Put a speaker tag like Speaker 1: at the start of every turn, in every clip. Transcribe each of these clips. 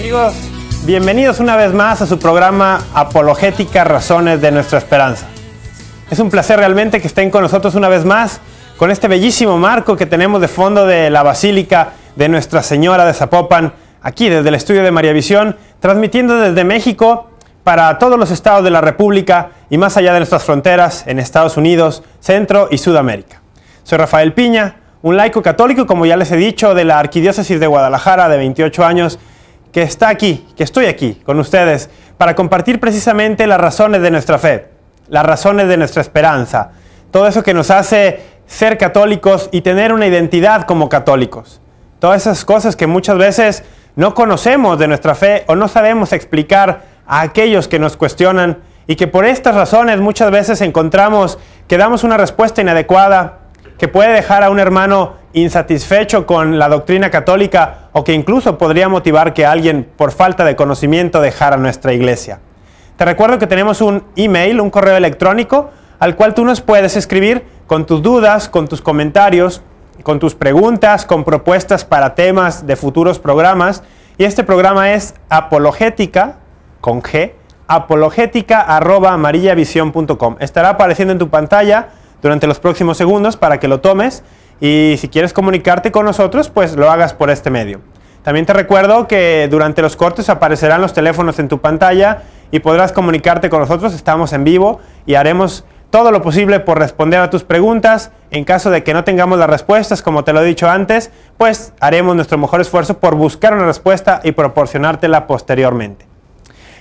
Speaker 1: Amigos, bienvenidos una vez más a su programa Apologética Razones de Nuestra Esperanza. Es un placer realmente que estén con nosotros una vez más con este bellísimo marco que tenemos de fondo de la Basílica de Nuestra Señora de Zapopan, aquí desde el estudio de María Visión, transmitiendo desde México para todos los estados de la República y más allá de nuestras fronteras en Estados Unidos, Centro y Sudamérica. Soy Rafael Piña, un laico católico, como ya les he dicho, de la Arquidiócesis de Guadalajara de 28 años, que está aquí, que estoy aquí con ustedes para compartir precisamente las razones de nuestra fe, las razones de nuestra esperanza, todo eso que nos hace ser católicos y tener una identidad como católicos. Todas esas cosas que muchas veces no conocemos de nuestra fe o no sabemos explicar a aquellos que nos cuestionan y que por estas razones muchas veces encontramos que damos una respuesta inadecuada que puede dejar a un hermano insatisfecho con la doctrina católica o que incluso podría motivar que alguien por falta de conocimiento dejara nuestra iglesia. Te recuerdo que tenemos un email, un correo electrónico al cual tú nos puedes escribir con tus dudas, con tus comentarios, con tus preguntas, con propuestas para temas de futuros programas. Y este programa es apologética, con G, apologética arroba Estará apareciendo en tu pantalla durante los próximos segundos para que lo tomes y si quieres comunicarte con nosotros, pues lo hagas por este medio. También te recuerdo que durante los cortes aparecerán los teléfonos en tu pantalla y podrás comunicarte con nosotros. Estamos en vivo y haremos todo lo posible por responder a tus preguntas. En caso de que no tengamos las respuestas, como te lo he dicho antes, pues haremos nuestro mejor esfuerzo por buscar una respuesta y proporcionártela posteriormente.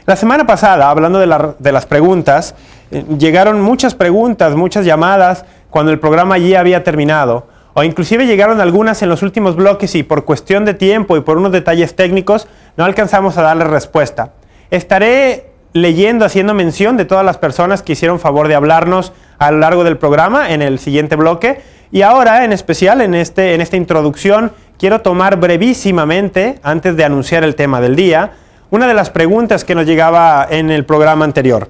Speaker 1: La semana pasada, hablando de, las preguntas, eh, llegaron muchas preguntas, muchas llamadas cuando el programa ya había terminado. O inclusive llegaron algunas en los últimos bloques y por cuestión de tiempo y por unos detalles técnicos no alcanzamos a darle respuesta. Estaré leyendo, haciendo mención de todas las personas que hicieron favor de hablarnos a lo largo del programa en el siguiente bloque. Y ahora, en especial, en, este, en esta introducción, quiero tomar brevísimamente, antes de anunciar el tema del día, una de las preguntas que nos llegaba en el programa anterior.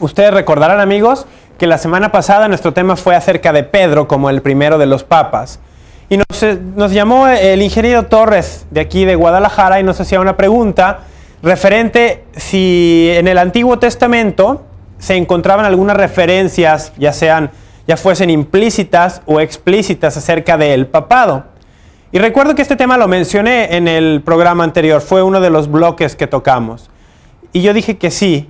Speaker 1: Ustedes recordarán, amigos, que la semana pasada nuestro tema fue acerca de Pedro como el primero de los papas. Y nos, eh, nos llamó el ingeniero Torres de aquí de Guadalajara y nos hacía una pregunta Referente, si en el Antiguo Testamento se encontraban algunas referencias, ya sean, ya fuesen implícitas o explícitas acerca del papado. Y recuerdo que este tema lo mencioné en el programa anterior, fue uno de los bloques que tocamos. Y yo dije que sí.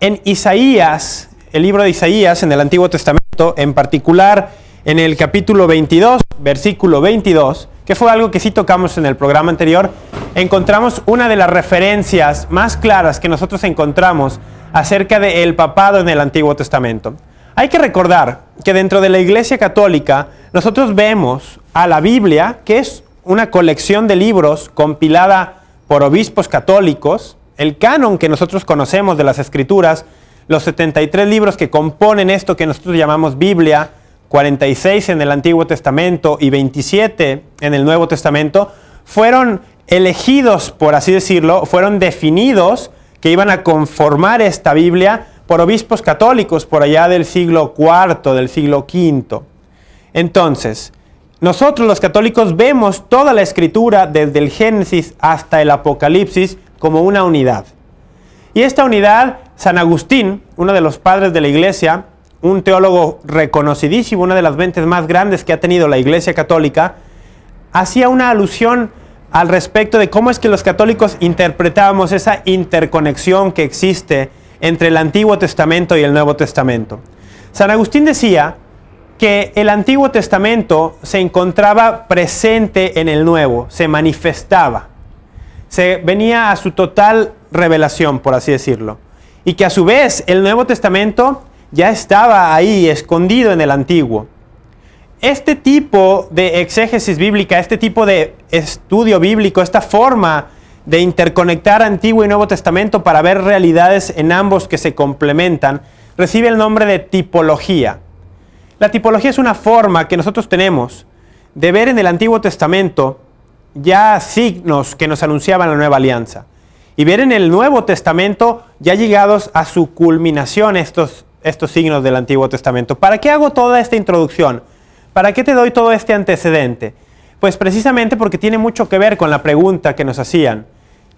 Speaker 1: En Isaías, el libro de Isaías, en el Antiguo Testamento, en particular en el capítulo 22, versículo 22, que fue algo que sí tocamos en el programa anterior, encontramos una de las referencias más claras que nosotros encontramos acerca del papado en el Antiguo Testamento. Hay que recordar que dentro de la Iglesia Católica nosotros vemos a la Biblia, que es una colección de libros compilada por obispos católicos, el canon que nosotros conocemos de las Escrituras, los 73 libros que componen esto que nosotros llamamos Biblia, 46 en el Antiguo Testamento y 27 en el Nuevo Testamento, fueron elegidos, por así decirlo, fueron definidos que iban a conformar esta Biblia por obispos católicos por allá del siglo IV, del siglo V. Entonces, nosotros los católicos vemos toda la escritura desde el Génesis hasta el Apocalipsis como una unidad. Y esta unidad, San Agustín, uno de los padres de la iglesia, un teólogo reconocidísimo, una de las mentes más grandes que ha tenido la Iglesia Católica, hacía una alusión al respecto de cómo es que los católicos interpretábamos esa interconexión que existe entre el Antiguo Testamento y el Nuevo Testamento. San Agustín decía que el Antiguo Testamento se encontraba presente en el Nuevo, se manifestaba, se venía a su total revelación, por así decirlo, y que a su vez el Nuevo Testamento ya estaba ahí, escondido en el antiguo. Este tipo de exégesis bíblica, este tipo de estudio bíblico, esta forma de interconectar Antiguo y Nuevo Testamento para ver realidades en ambos que se complementan, recibe el nombre de tipología. La tipología es una forma que nosotros tenemos de ver en el Antiguo Testamento ya signos que nos anunciaban la nueva alianza. Y ver en el Nuevo Testamento ya llegados a su culminación estos estos signos del Antiguo Testamento. ¿Para qué hago toda esta introducción? ¿Para qué te doy todo este antecedente? Pues precisamente porque tiene mucho que ver con la pregunta que nos hacían.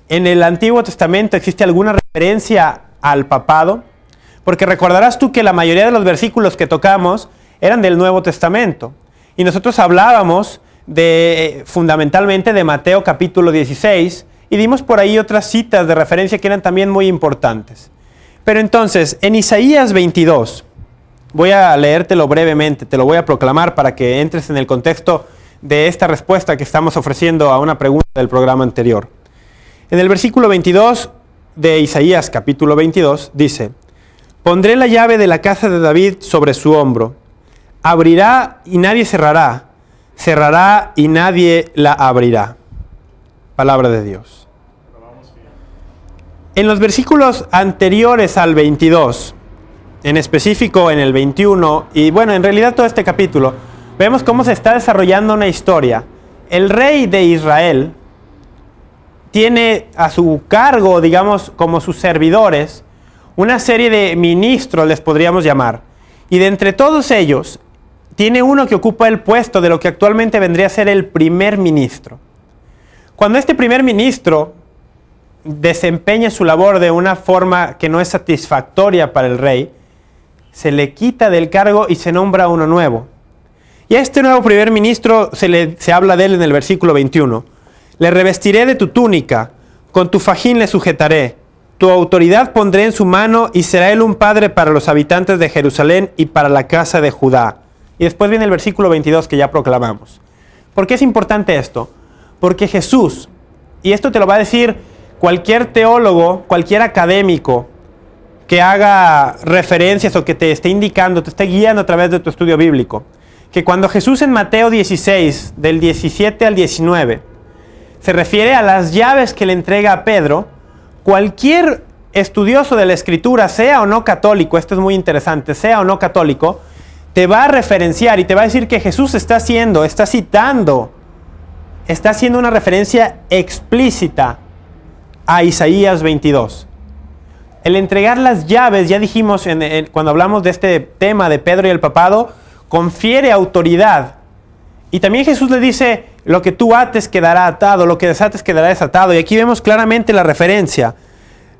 Speaker 1: ¿En el Antiguo Testamento existe alguna referencia al papado? Porque recordarás tú que la mayoría de los versículos que tocamos eran del Nuevo Testamento. Y nosotros hablábamos de, fundamentalmente de Mateo capítulo 16 y dimos por ahí otras citas de referencia que eran también muy importantes. Pero entonces, en Isaías 22, voy a leértelo brevemente, te lo voy a proclamar para que entres en el contexto de esta respuesta que estamos ofreciendo a una pregunta del programa anterior. En el versículo 22 de Isaías capítulo 22 dice, pondré la llave de la casa de David sobre su hombro, abrirá y nadie cerrará, cerrará y nadie la abrirá. Palabra de Dios. En los versículos anteriores al 22, en específico en el 21, y bueno, en realidad todo este capítulo, vemos cómo se está desarrollando una historia. El rey de Israel tiene a su cargo, digamos, como sus servidores, una serie de ministros, les podríamos llamar. Y de entre todos ellos, tiene uno que ocupa el puesto de lo que actualmente vendría a ser el primer ministro. Cuando este primer ministro desempeña su labor de una forma que no es satisfactoria para el rey, se le quita del cargo y se nombra uno nuevo. Y a este nuevo primer ministro se, le, se habla de él en el versículo 21. Le revestiré de tu túnica, con tu fajín le sujetaré, tu autoridad pondré en su mano y será él un padre para los habitantes de Jerusalén y para la casa de Judá. Y después viene el versículo 22 que ya proclamamos. ¿Por qué es importante esto? Porque Jesús, y esto te lo va a decir cualquier teólogo, cualquier académico que haga referencias o que te esté indicando, te esté guiando a través de tu estudio bíblico, que cuando Jesús en Mateo 16, del 17 al 19, se refiere a las llaves que le entrega a Pedro, cualquier estudioso de la escritura, sea o no católico, esto es muy interesante, sea o no católico, te va a referenciar y te va a decir que Jesús está haciendo, está citando, está haciendo una referencia explícita a Isaías 22. El entregar las llaves, ya dijimos cuando hablamos de este tema de Pedro y el papado, confiere autoridad. Y también Jesús le dice, lo que tú ates quedará atado, lo que desates quedará desatado. Y aquí vemos claramente la referencia.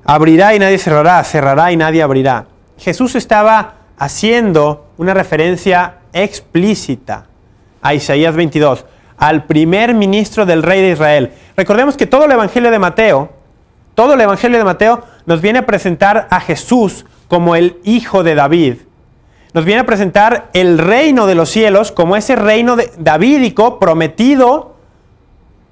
Speaker 1: Abrirá y nadie cerrará, cerrará y nadie abrirá. Jesús estaba haciendo una referencia explícita a Isaías 22, al primer ministro del rey de Israel. Recordemos que todo el Evangelio de Mateo todo el Evangelio de Mateo nos viene a presentar a Jesús como el Hijo de David. Nos viene a presentar el reino de los cielos como ese reino davídico prometido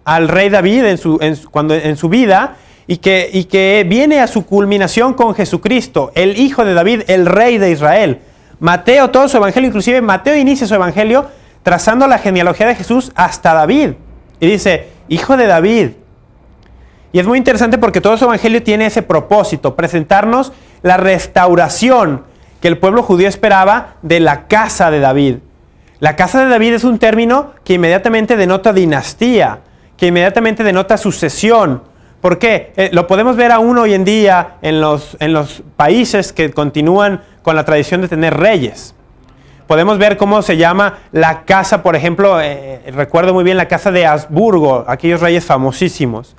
Speaker 1: al rey David en su, cuando, en su vida y que, y que, viene a su culminación con Jesucristo, el Hijo de David, el Rey de Israel. Mateo, todo su evangelio, inclusive Mateo inicia su evangelio trazando la genealogía de Jesús hasta David. Y dice, Hijo de David, y es muy interesante porque todo su evangelio tiene ese propósito, presentarnos la restauración que el pueblo judío esperaba de la casa de David. La casa de David es un término que inmediatamente denota dinastía, que inmediatamente denota sucesión. ¿Por qué? Eh, lo podemos ver aún hoy en día en los, países que continúan con la tradición de tener reyes podemos ver cómo se llama la casa, por ejemplo, eh, recuerdo muy bien la casa de Habsburgo, aquellos reyes famosísimos.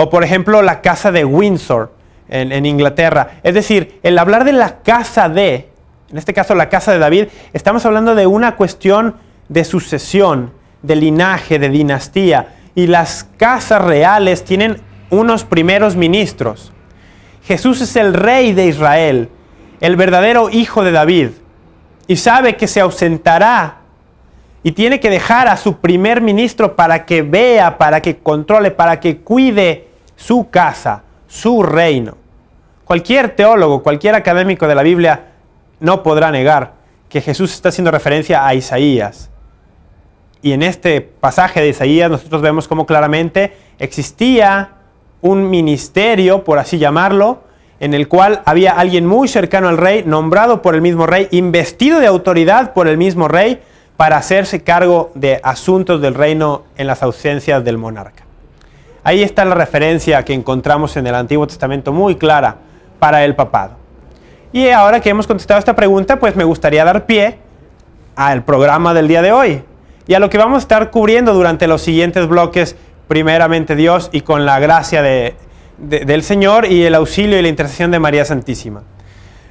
Speaker 1: O por ejemplo, la casa de Windsor en, Inglaterra. Es decir, el hablar de la casa de, en este caso la casa de David, estamos hablando de una cuestión de sucesión, de linaje, de dinastía. Y las casas reales tienen unos primeros ministros. Jesús es el rey de Israel, el verdadero hijo de David, y sabe que se ausentará y tiene que dejar a su primer ministro para que vea, para que controle, para que cuide su casa, su reino. Cualquier teólogo, cualquier académico de la Biblia no podrá negar que Jesús está haciendo referencia a Isaías. Y en este pasaje de Isaías nosotros vemos cómo claramente existía un ministerio, por así llamarlo, en el cual había alguien muy cercano al rey, nombrado por el mismo rey, investido de autoridad por el mismo rey, para hacerse cargo de asuntos del reino en las ausencias del monarca. Ahí está la referencia que encontramos en el Antiguo Testamento muy clara para el papado. Y ahora que hemos contestado esta pregunta, pues me gustaría dar pie al programa del día de hoy y a lo que vamos a estar cubriendo durante los siguientes bloques, primeramente Dios y con la gracia del Señor y el auxilio y la intercesión de María Santísima.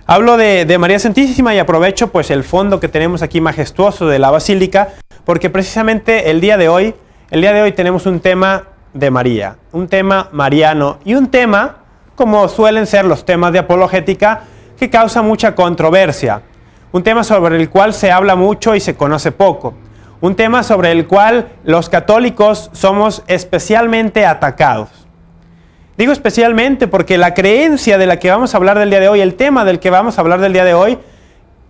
Speaker 1: Hablo de, de, María Santísima y aprovecho pues el fondo que tenemos aquí majestuoso de la Basílica, porque precisamente el día de hoy, el día de hoy tenemos un tema de María, un tema mariano y un tema, como suelen ser los temas de apologética, que causa mucha controversia. Un tema sobre el cual se habla mucho y se conoce poco. Un tema sobre el cual los católicos somos especialmente atacados. Digo especialmente porque la creencia de la que vamos a hablar del día de hoy, el tema del que vamos a hablar del día de hoy,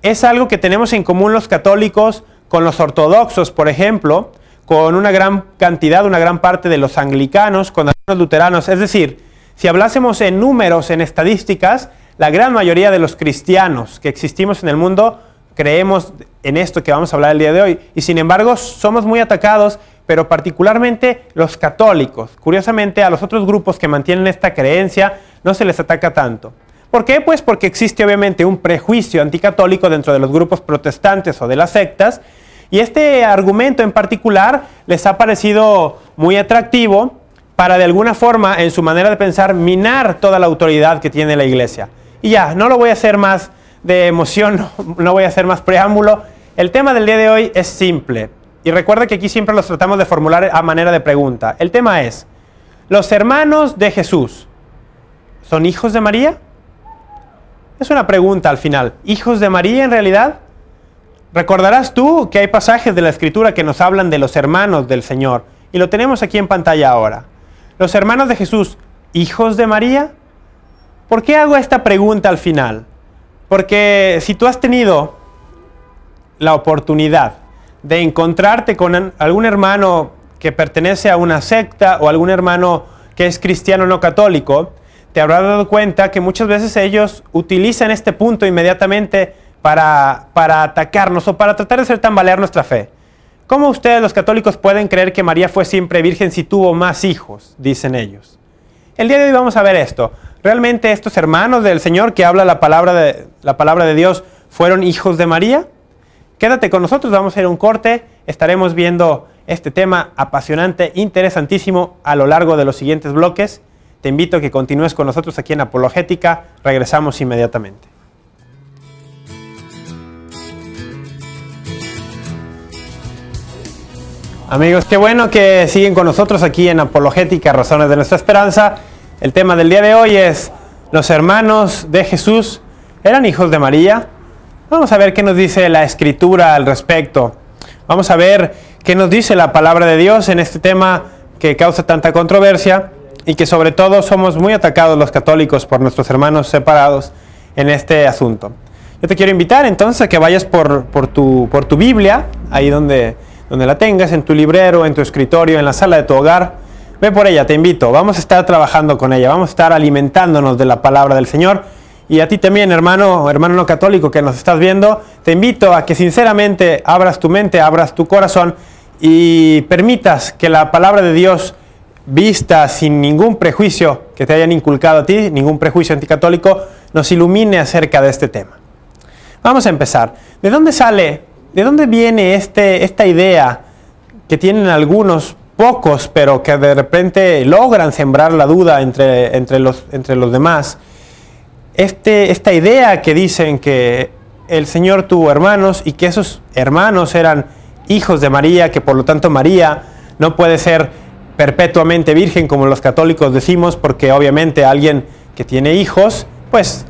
Speaker 1: es algo que tenemos en común los católicos con los ortodoxos, por ejemplo, con una gran cantidad, una gran parte de los anglicanos, con algunos luteranos. Es decir, si hablásemos en números, en estadísticas, la gran mayoría de los cristianos que existimos en el mundo creemos en esto que vamos a hablar el día de hoy. Y sin embargo, somos muy atacados, pero particularmente los católicos. Curiosamente, a los otros grupos que mantienen esta creencia no se les ataca tanto. ¿Por qué? Pues porque existe obviamente un prejuicio anticatólico dentro de los grupos protestantes o de las sectas, y este argumento en particular les ha parecido muy atractivo para de alguna forma, en su manera de pensar, minar toda la autoridad que tiene la iglesia. Y ya, no lo voy a hacer más de emoción, no, voy a hacer más preámbulo. El tema del día de hoy es simple. Y recuerda que aquí siempre los tratamos de formular a manera de pregunta. El tema es, ¿los hermanos de Jesús son hijos de María? Es una pregunta al final. ¿Hijos de María en realidad? Recordarás tú que hay pasajes de la Escritura que nos hablan de los hermanos del Señor, y lo tenemos aquí en pantalla ahora. Los hermanos de Jesús, hijos de María. ¿Por qué hago esta pregunta al final? Porque si tú has tenido la oportunidad de encontrarte con algún hermano que pertenece a una secta o algún hermano que es cristiano no católico, te habrás dado cuenta que muchas veces ellos utilizan este punto inmediatamente para, para atacarnos o para tratar de hacer tambalear nuestra fe. ¿Cómo ustedes los católicos pueden creer que María fue siempre virgen si tuvo más hijos? Dicen ellos. El día de hoy vamos a ver esto. ¿Realmente estos hermanos del Señor que habla la palabra de, la palabra de Dios fueron hijos de María? Quédate con nosotros, vamos a ir un corte. Estaremos viendo este tema apasionante, interesantísimo a lo largo de los siguientes bloques. Te invito a que continúes con nosotros aquí en Apologética. Regresamos inmediatamente. Amigos, qué bueno que siguen con nosotros aquí en Apologética, Razones de nuestra Esperanza. El tema del día de hoy es, los hermanos de Jesús eran hijos de María. Vamos a ver qué nos dice la escritura al respecto. Vamos a ver qué nos dice la palabra de Dios en este tema que causa tanta controversia y que sobre todo somos muy atacados los católicos por nuestros hermanos separados en este asunto. Yo te quiero invitar entonces a que vayas por, tu, por tu Biblia, ahí donde donde la tengas, en tu librero, en tu escritorio, en la sala de tu hogar. Ve por ella, te invito. Vamos a estar trabajando con ella, vamos a estar alimentándonos de la palabra del Señor. Y a ti también, hermano, hermano no católico que nos estás viendo, te invito a que sinceramente abras tu mente, abras tu corazón y permitas que la palabra de Dios vista sin ningún prejuicio que te hayan inculcado a ti, ningún prejuicio anticatólico, nos ilumine acerca de este tema. Vamos a empezar. ¿De dónde sale ¿De dónde viene este, esta idea que tienen algunos, pocos, pero que de repente logran sembrar la duda entre, entre, los, entre los demás? Este, esta idea que dicen que el Señor tuvo hermanos y que esos hermanos eran hijos de María, que por lo tanto María no puede ser perpetuamente virgen como los católicos decimos, porque obviamente alguien que tiene hijos, pues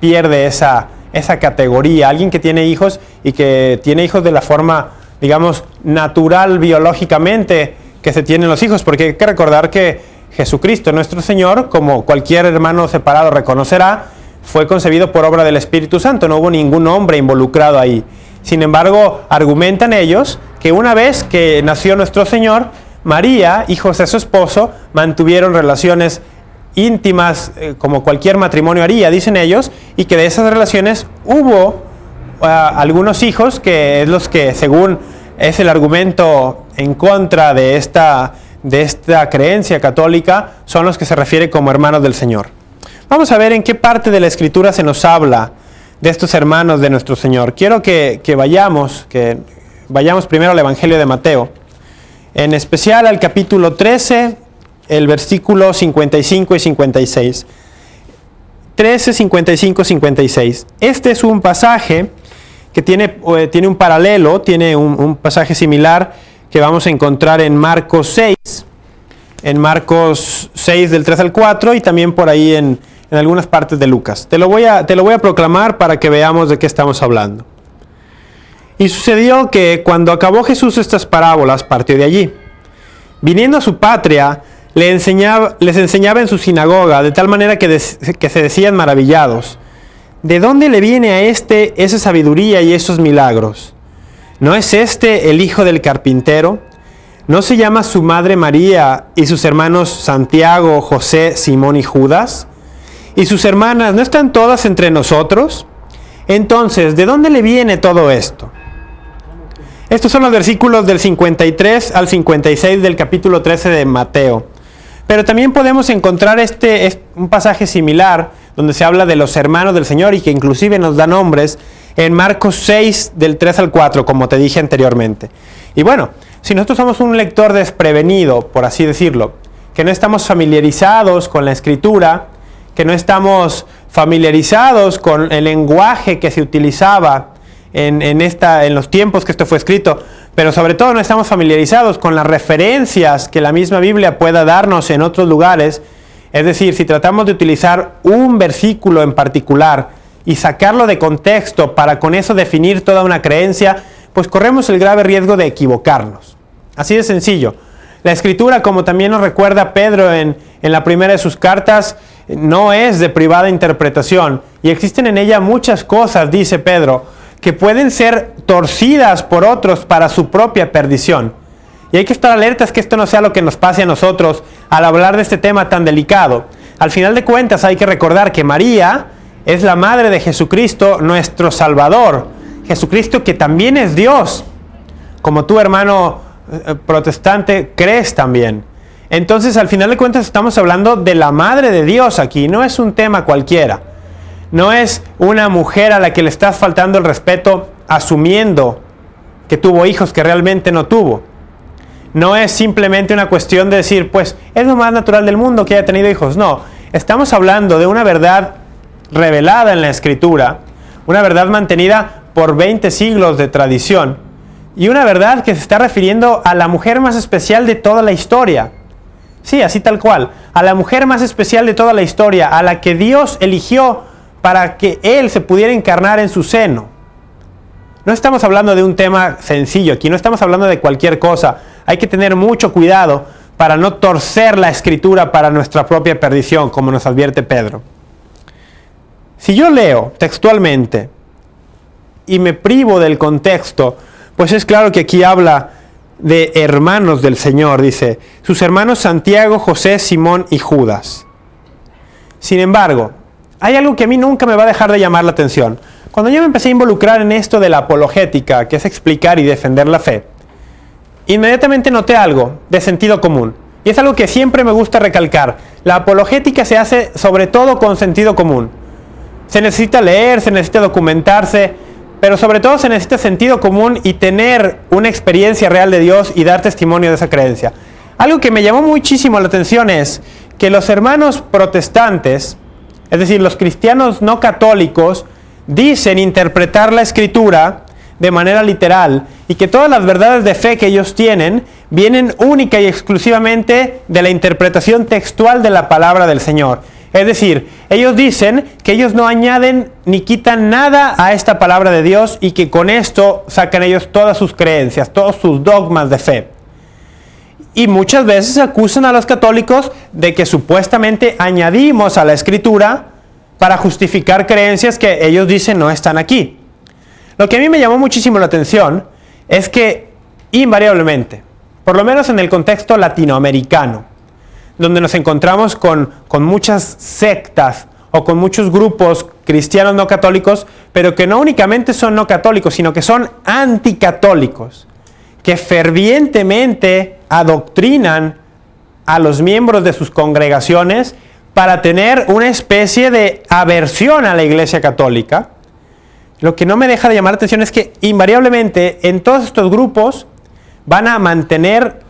Speaker 1: pierde esa, esa categoría, alguien que tiene hijos y que tiene hijos de la forma, digamos, natural biológicamente que se tienen los hijos, porque hay que recordar que Jesucristo, nuestro Señor, como cualquier hermano separado reconocerá, fue concebido por obra del Espíritu Santo, no hubo ningún hombre involucrado ahí. Sin embargo, argumentan ellos que una vez que nació nuestro Señor, María y José su esposo mantuvieron relaciones íntimas, eh, como cualquier matrimonio haría, dicen ellos, y que de esas relaciones hubo eh, algunos hijos, que es los que, según es el argumento en contra de esta, de esta creencia católica, son los que se refiere como hermanos del Señor. Vamos a ver en qué parte de la Escritura se nos habla de estos hermanos de nuestro Señor. Quiero que, que vayamos, que vayamos primero al Evangelio de Mateo, en especial al capítulo 13, el versículo 55 y 56. 13, 55, 56. Este es un pasaje que tiene, eh, tiene un paralelo, tiene un, un, pasaje similar que vamos a encontrar en Marcos 6, en Marcos 6 del 3 al 4 y también por ahí en, en algunas partes de Lucas. Te lo, voy a, te lo voy a proclamar para que veamos de qué estamos hablando. Y sucedió que cuando acabó Jesús estas parábolas, partió de allí. Viniendo a su patria, enseñaba, les enseñaba en su sinagoga, de tal manera que, se decían maravillados. ¿De dónde le viene a éste esa sabiduría y esos milagros? ¿No es este el hijo del carpintero? ¿No se llama su madre María y sus hermanos Santiago, José, Simón y Judas? ¿Y sus hermanas no están todas entre nosotros? Entonces, ¿de dónde le viene todo esto? Estos son los versículos del 53 al 56 del capítulo 13 de Mateo. Pero también podemos encontrar este, un pasaje similar donde se habla de los hermanos del Señor y que inclusive nos da nombres en Marcos 6 del 3 al 4, como te dije anteriormente. Y bueno, si nosotros somos un lector desprevenido, por así decirlo, que no estamos familiarizados con la escritura, que no estamos familiarizados con el lenguaje que se utilizaba en, esta, en los tiempos que esto fue escrito, pero sobre todo no estamos familiarizados con las referencias que la misma Biblia pueda darnos en otros lugares. Es decir, si tratamos de utilizar un versículo en particular y sacarlo de contexto para con eso definir toda una creencia, pues corremos el grave riesgo de equivocarnos. Así de sencillo. La escritura, como también nos recuerda Pedro en, en la primera de sus cartas, no es de privada interpretación y existen en ella muchas cosas, dice Pedro, que pueden ser torcidas por otros para su propia perdición. Y hay que estar alertas que esto no sea lo que nos pase a nosotros al hablar de este tema tan delicado. Al final de cuentas hay que recordar que María es la madre de Jesucristo, nuestro Salvador. Jesucristo que también es Dios, como tu hermano eh, protestante crees también. Entonces al final de cuentas estamos hablando de la madre de Dios aquí, no es un tema cualquiera. No es una mujer a la que le estás faltando el respeto asumiendo que tuvo hijos que realmente no tuvo. No es simplemente una cuestión de decir, pues es lo más natural del mundo que haya tenido hijos. No, estamos hablando de una verdad revelada en la escritura, una verdad mantenida por 20 siglos de tradición y una verdad que se está refiriendo a la mujer más especial de toda la historia. Sí, así tal cual, a la mujer más especial de toda la historia, a la que Dios eligió para que Él se pudiera encarnar en su seno. No estamos hablando de un tema sencillo aquí, no estamos hablando de cualquier cosa. Hay que tener mucho cuidado para no torcer la escritura para nuestra propia perdición, como nos advierte Pedro. Si yo leo textualmente y me privo del contexto, pues es claro que aquí habla de hermanos del Señor, dice, sus hermanos Santiago, José, Simón y Judas. Sin embargo, hay algo que a mí nunca me va a dejar de llamar la atención. Cuando yo me empecé a involucrar en esto de la apologética, que es explicar y defender la fe, inmediatamente noté algo de sentido común. Y es algo que siempre me gusta recalcar. La apologética se hace sobre todo con sentido común. Se necesita leer, se necesita documentarse, pero sobre todo se necesita sentido común y tener una experiencia real de Dios y dar testimonio de esa creencia. Algo que me llamó muchísimo la atención es que los hermanos protestantes, es decir, los cristianos no católicos, dicen interpretar la escritura de manera literal y que todas las verdades de fe que ellos tienen vienen única y exclusivamente de la interpretación textual de la palabra del Señor. Es decir, ellos dicen que ellos no añaden ni quitan nada a esta palabra de Dios y que con esto sacan ellos todas sus creencias, todos sus dogmas de fe y muchas veces acusan a los católicos de que supuestamente añadimos a la escritura para justificar creencias que ellos dicen no están aquí. Lo que a mí me llamó muchísimo la atención es que invariablemente, por lo menos en el contexto latinoamericano, donde nos encontramos con, con muchas sectas o con muchos grupos cristianos no católicos, pero que no únicamente son no católicos, sino que son anticatólicos, que fervientemente adoctrinan a los miembros de sus congregaciones para tener una especie de aversión a la Iglesia Católica. Lo que no me deja de llamar la atención es que invariablemente en todos estos grupos van a mantener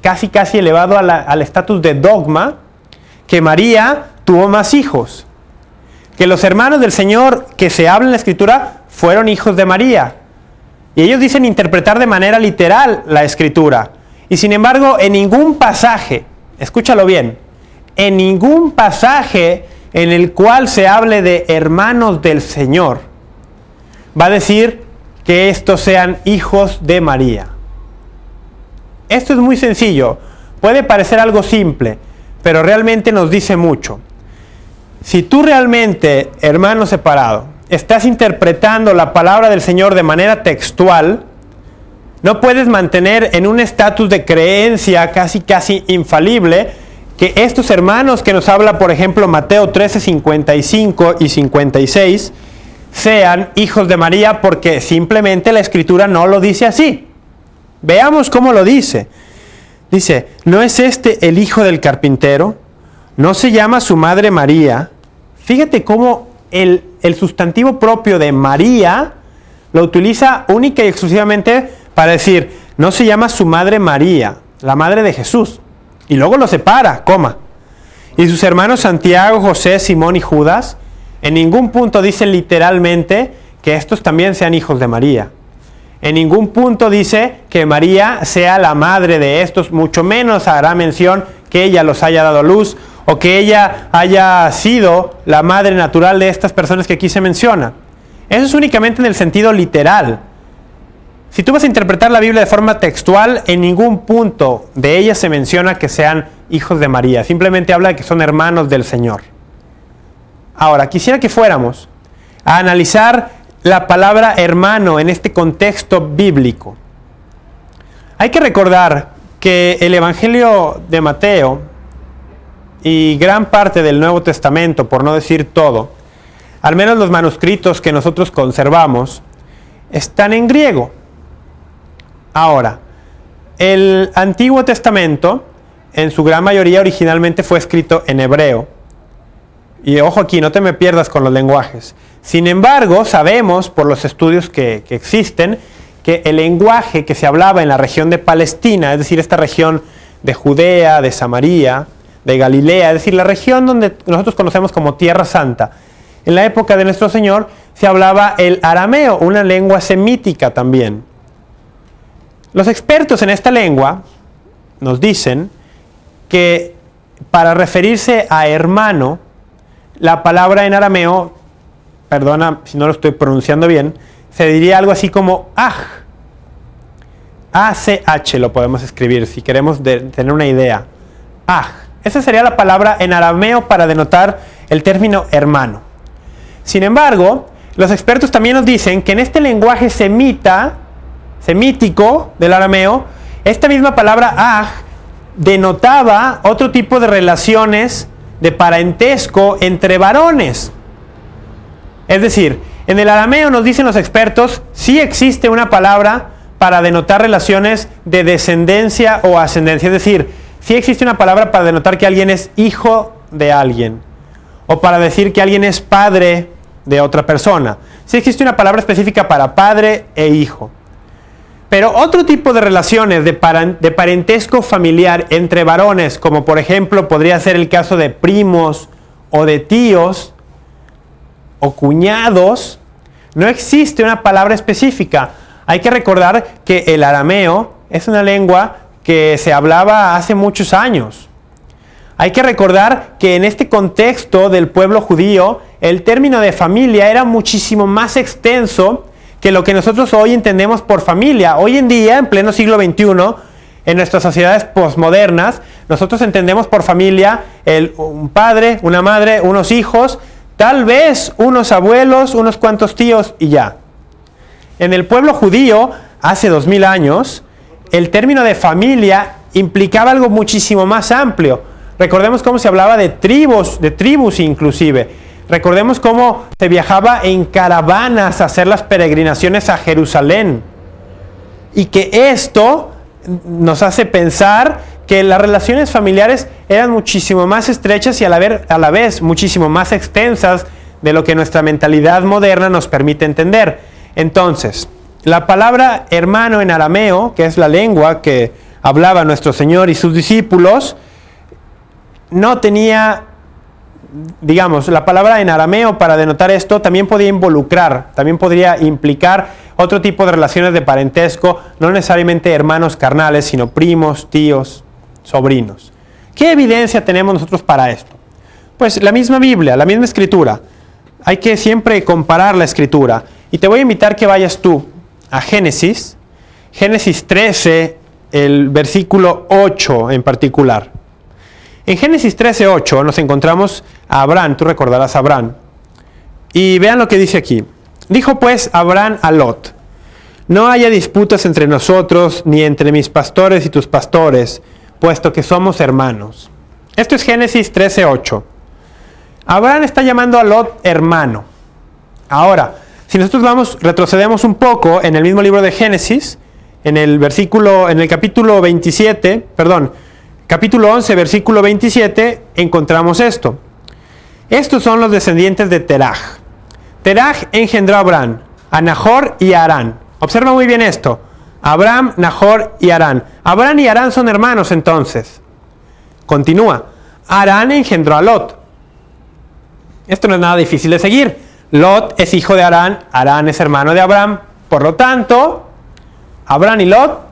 Speaker 1: casi casi elevado al estatus de dogma que María tuvo más hijos. Que los hermanos del Señor que se habla en la Escritura fueron hijos de María. Y ellos dicen interpretar de manera literal la Escritura. Y sin embargo, en ningún pasaje, escúchalo bien, en ningún pasaje en el cual se hable de hermanos del Señor, va a decir que estos sean hijos de María. Esto es muy sencillo, puede parecer algo simple, pero realmente nos dice mucho. Si tú realmente, hermano separado, estás interpretando la palabra del Señor de manera textual, no puedes mantener en un estatus de creencia casi casi infalible que estos hermanos que nos habla, por ejemplo, Mateo 13, 55 y 56, sean hijos de María porque simplemente la escritura no lo dice así. Veamos cómo lo dice. Dice, ¿no es este el hijo del carpintero? ¿No se llama su madre María? Fíjate cómo el, el sustantivo propio de María lo utiliza única y exclusivamente para decir, no se llama su madre María, la madre de Jesús. Y luego lo separa, coma. Y sus hermanos Santiago, José, Simón y Judas, en ningún punto dice literalmente que estos también sean hijos de María. En ningún punto dice que María sea la madre de estos, mucho menos hará mención que ella los haya dado luz o que ella haya sido la madre natural de estas personas que aquí se menciona. Eso es únicamente en el sentido literal. Si tú vas a interpretar la Biblia de forma textual, en ningún punto de ella se menciona que sean hijos de María, simplemente habla de que son hermanos del Señor. Ahora, quisiera que fuéramos a analizar la palabra hermano en este contexto bíblico. Hay que recordar que el Evangelio de Mateo y gran parte del Nuevo Testamento, por no decir todo, al menos los manuscritos que nosotros conservamos, están en griego. Ahora, el Antiguo Testamento, en su gran mayoría originalmente fue escrito en hebreo. Y ojo aquí, no te me pierdas con los lenguajes. Sin embargo, sabemos por los estudios que, existen que el lenguaje que se hablaba en la región de Palestina, es decir, esta región de Judea, de Samaria, de Galilea, es decir, la región donde nosotros conocemos como Tierra Santa. En la época de nuestro Señor se hablaba el arameo, una lengua semítica también. Los expertos en esta lengua nos dicen que para referirse a hermano, la palabra en arameo, perdona si no lo estoy pronunciando bien, se diría algo así como aj. ACH lo podemos escribir si queremos tener una idea. Aj. Esa sería la palabra en arameo para denotar el término hermano. Sin embargo, los expertos también nos dicen que en este lenguaje semita semítico del arameo, esta misma palabra aj denotaba otro tipo de relaciones de parentesco entre varones. Es decir, en el arameo nos dicen los expertos, si existe una palabra para denotar relaciones de descendencia o ascendencia. Es decir, si existe una palabra para denotar que alguien es hijo de alguien. O para decir que alguien es padre de otra persona. Si existe una palabra específica para padre e hijo. Pero otro tipo de relaciones de, parentesco familiar entre varones, como por ejemplo podría ser el caso de primos o de tíos o cuñados, no existe una palabra específica. Hay que recordar que el arameo es una lengua que se hablaba hace muchos años. Hay que recordar que en este contexto del pueblo judío, el término de familia era muchísimo más extenso que lo que nosotros hoy entendemos por familia. Hoy en día, en pleno siglo XXI, en nuestras sociedades posmodernas, nosotros entendemos por familia un padre, una madre, unos hijos, tal vez unos abuelos, unos cuantos tíos y ya. En el pueblo judío, hace dos mil años, el término de familia implicaba algo muchísimo más amplio. Recordemos cómo se hablaba de tribus, de tribus inclusive Recordemos cómo se viajaba en caravanas a hacer las peregrinaciones a Jerusalén. Y que esto nos hace pensar que las relaciones familiares eran muchísimo más estrechas y a la, vez muchísimo más extensas de lo que nuestra mentalidad moderna nos permite entender. Entonces, la palabra hermano en arameo, que es la lengua que hablaba nuestro Señor y sus discípulos, no tenía digamos, la palabra en arameo para denotar esto también podía involucrar, también podría implicar otro tipo de relaciones de parentesco, no necesariamente hermanos carnales, sino primos, tíos, sobrinos. ¿Qué evidencia tenemos nosotros para esto? Pues la misma Biblia, la misma escritura. Hay que siempre comparar la escritura. Y te voy a invitar que vayas tú a Génesis, Génesis 13, el versículo 8 en particular. En Génesis 13:8 nos encontramos a Abraham, tú recordarás a Abraham. Y vean lo que dice aquí. Dijo pues Abraham a Lot, no haya disputas entre nosotros ni entre mis pastores y tus pastores, puesto que somos hermanos. Esto es Génesis 13:8. Abraham está llamando a Lot hermano. Ahora, si nosotros vamos retrocedemos un poco en el mismo libro de Génesis, en el versículo en el capítulo 27, perdón, capítulo 11, versículo 27, encontramos esto. Estos son los descendientes de Teraj. Teraj engendró a Abraham, a Nahor y a Arán. Observa muy bien esto. Abraham, Nahor y Arán. Abraham y Arán son hermanos entonces. Continúa. Arán engendró a Lot. Esto no es nada difícil de seguir. Lot es hijo de Arán, Arán es hermano de Abraham. Por lo tanto, Abraham y Lot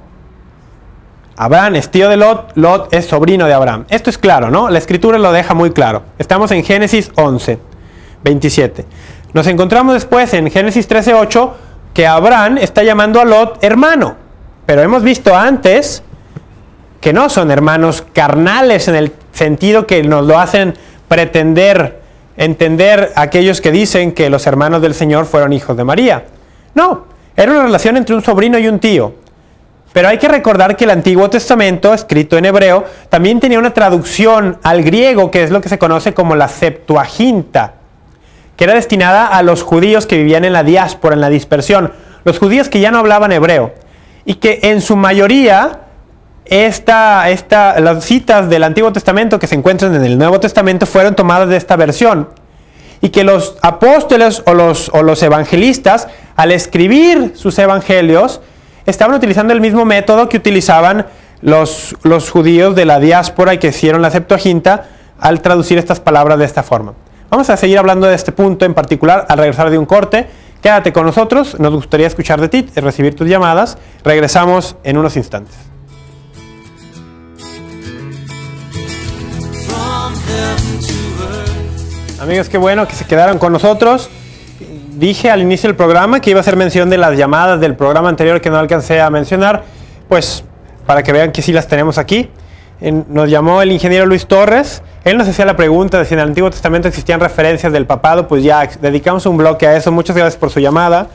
Speaker 1: Abraham es tío de Lot, Lot es sobrino de Abraham. Esto es claro, ¿no? La escritura lo deja muy claro. Estamos en Génesis 11, 27. Nos encontramos después en Génesis 13, 8, que Abraham está llamando a Lot hermano. Pero hemos visto antes que no son hermanos carnales en el sentido que nos lo hacen pretender entender aquellos que dicen que los hermanos del Señor fueron hijos de María. No, era una relación entre un sobrino y un tío. Pero hay que recordar que el Antiguo Testamento, escrito en hebreo, también tenía una traducción al griego, que es lo que se conoce como la Septuaginta, que era destinada a los judíos que vivían en la diáspora, en la dispersión, los judíos que ya no hablaban hebreo, y que en su mayoría las citas del Antiguo Testamento que se encuentran en el Nuevo Testamento fueron tomadas de esta versión. Y que los apóstoles los, o los evangelistas, al escribir sus evangelios, estaban utilizando el mismo método que utilizaban los, judíos de la diáspora y que hicieron la Septuaginta al traducir estas palabras de esta forma. Vamos a seguir hablando de este punto en particular al regresar de un corte. Quédate con nosotros, nos gustaría escuchar de ti, y recibir tus llamadas. Regresamos en unos instantes. Amigos, qué bueno que se quedaron con nosotros dije al inicio del programa que iba a hacer mención de las llamadas del programa anterior que no alcancé a mencionar, pues para que vean que sí las tenemos aquí. Nos llamó el ingeniero Luis Torres. Él nos hacía la pregunta de si en el Antiguo Testamento existían referencias del papado. Pues ya dedicamos un bloque a eso. Muchas gracias por su llamada.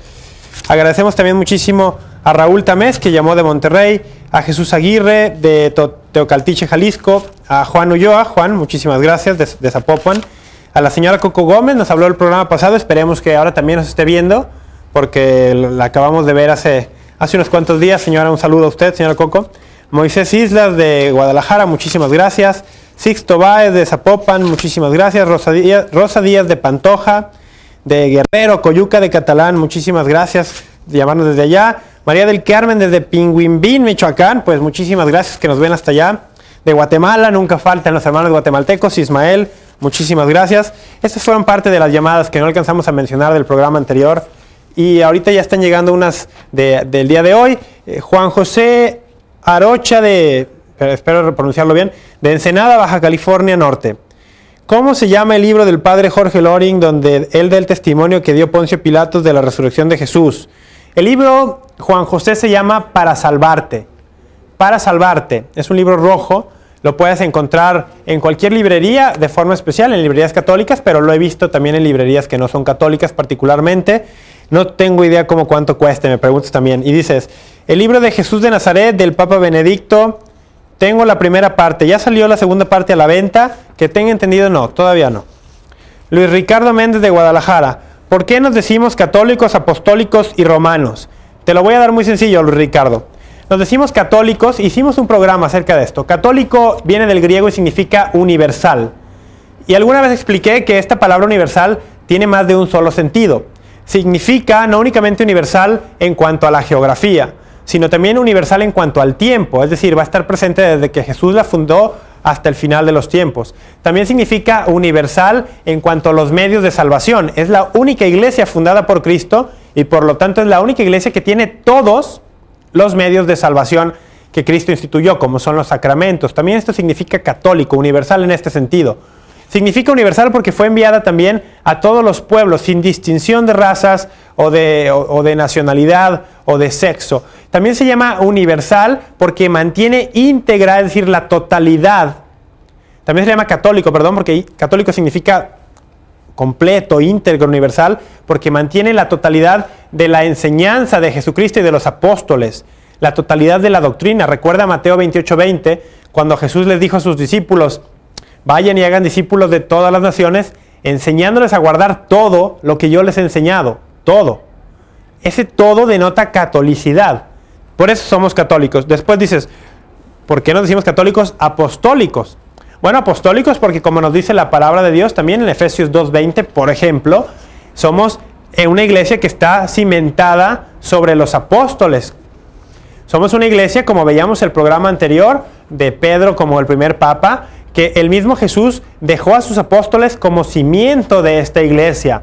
Speaker 1: Agradecemos también muchísimo a Raúl Tamés, que llamó de Monterrey, a Jesús Aguirre de Teocaltiche, Jalisco, a Juan Ulloa. Juan, muchísimas gracias, de, de Zapopan a la señora Coco Gómez, nos habló el programa pasado, esperemos que ahora también nos esté viendo, porque la acabamos de ver hace, hace unos cuantos días. Señora, un saludo a usted, señora Coco. Moisés Islas de Guadalajara, muchísimas gracias. Six Baez de Zapopan, muchísimas gracias. Rosa Díaz, de Pantoja, de Guerrero, Coyuca de Catalán, muchísimas gracias de llamarnos desde allá. María del Carmen desde Pingüimbín, Michoacán, pues muchísimas gracias que nos ven hasta allá. De Guatemala, nunca faltan los hermanos guatemaltecos, Ismael, Muchísimas gracias. Estas fueron parte de las llamadas que no alcanzamos a mencionar del programa anterior. Y ahorita ya están llegando unas del día de hoy. Eh, Juan José Arocha de, eh, espero pronunciarlo bien, de Ensenada, Baja California Norte. ¿Cómo se llama el libro del padre Jorge Loring donde él da el testimonio que dio Poncio Pilatos de la resurrección de Jesús? El libro Juan José se llama Para salvarte. Para salvarte. Es un libro rojo lo puedes encontrar en cualquier librería de forma especial, en librerías católicas, pero lo he visto también en librerías que no son católicas particularmente. No tengo idea cómo cuánto cueste, me preguntas también. Y dices, el libro de Jesús de Nazaret del Papa Benedicto, tengo la primera parte, ya salió la segunda parte a la venta, que tenga entendido no, todavía no. Luis Ricardo Méndez de Guadalajara, ¿por qué nos decimos católicos, apostólicos y romanos? Te lo voy a dar muy sencillo, Luis Ricardo. Nos decimos católicos, hicimos un programa acerca de esto. Católico viene del griego y significa universal. Y alguna vez expliqué que esta palabra universal tiene más de un solo sentido. Significa no únicamente universal en cuanto a la geografía, sino también universal en cuanto al tiempo, es decir, va a estar presente desde que Jesús la fundó hasta el final de los tiempos. También significa universal en cuanto a los medios de salvación. Es la única iglesia fundada por Cristo y por lo tanto es la única iglesia que tiene todos los medios de salvación que Cristo instituyó, como son los sacramentos. También esto significa católico, universal en este sentido. Significa universal porque fue enviada también a todos los pueblos, sin distinción de razas o de, o, de nacionalidad o de sexo. También se llama universal porque mantiene íntegra, es decir, la totalidad. También se llama católico, perdón, porque católico significa completo, íntegro, universal, porque mantiene la totalidad de la enseñanza de Jesucristo y de los apóstoles, la totalidad de la doctrina. Recuerda Mateo 20, cuando Jesús les dijo a sus discípulos, vayan y hagan discípulos de todas las naciones, enseñándoles a guardar todo lo que yo les he enseñado, todo. Ese todo denota catolicidad. Por eso somos católicos. Después dices, ¿por qué no decimos católicos apostólicos? Bueno, apostólicos porque como nos dice la palabra de Dios también en Efesios 2.20, por ejemplo, somos una iglesia que está cimentada sobre los apóstoles. Somos una iglesia, como veíamos el programa anterior, de Pedro como el primer papa, que el mismo Jesús dejó a sus apóstoles como cimiento de esta iglesia,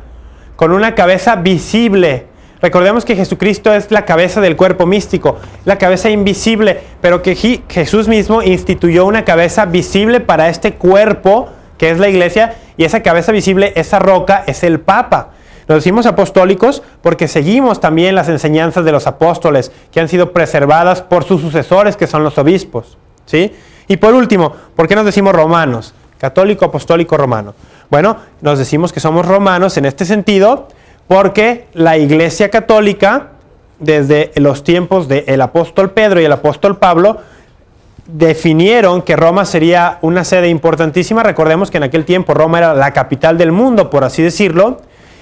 Speaker 1: con una cabeza visible, Recordemos que Jesucristo es la cabeza del cuerpo místico, la cabeza invisible, pero que Jesús mismo instituyó una cabeza visible para este cuerpo que es la iglesia y esa cabeza visible, esa roca, es el Papa. Nos decimos apostólicos porque seguimos también las enseñanzas de los apóstoles que han sido preservadas por sus sucesores que son los obispos. ¿sí? Y por último, ¿por qué nos decimos romanos? Católico, apostólico, romano. Bueno, nos decimos que somos romanos en este sentido porque la Iglesia Católica, desde los tiempos del apóstol Pedro y el apóstol Pablo, definieron que Roma sería una sede importantísima. Recordemos que en aquel tiempo Roma era la capital del mundo, por así decirlo,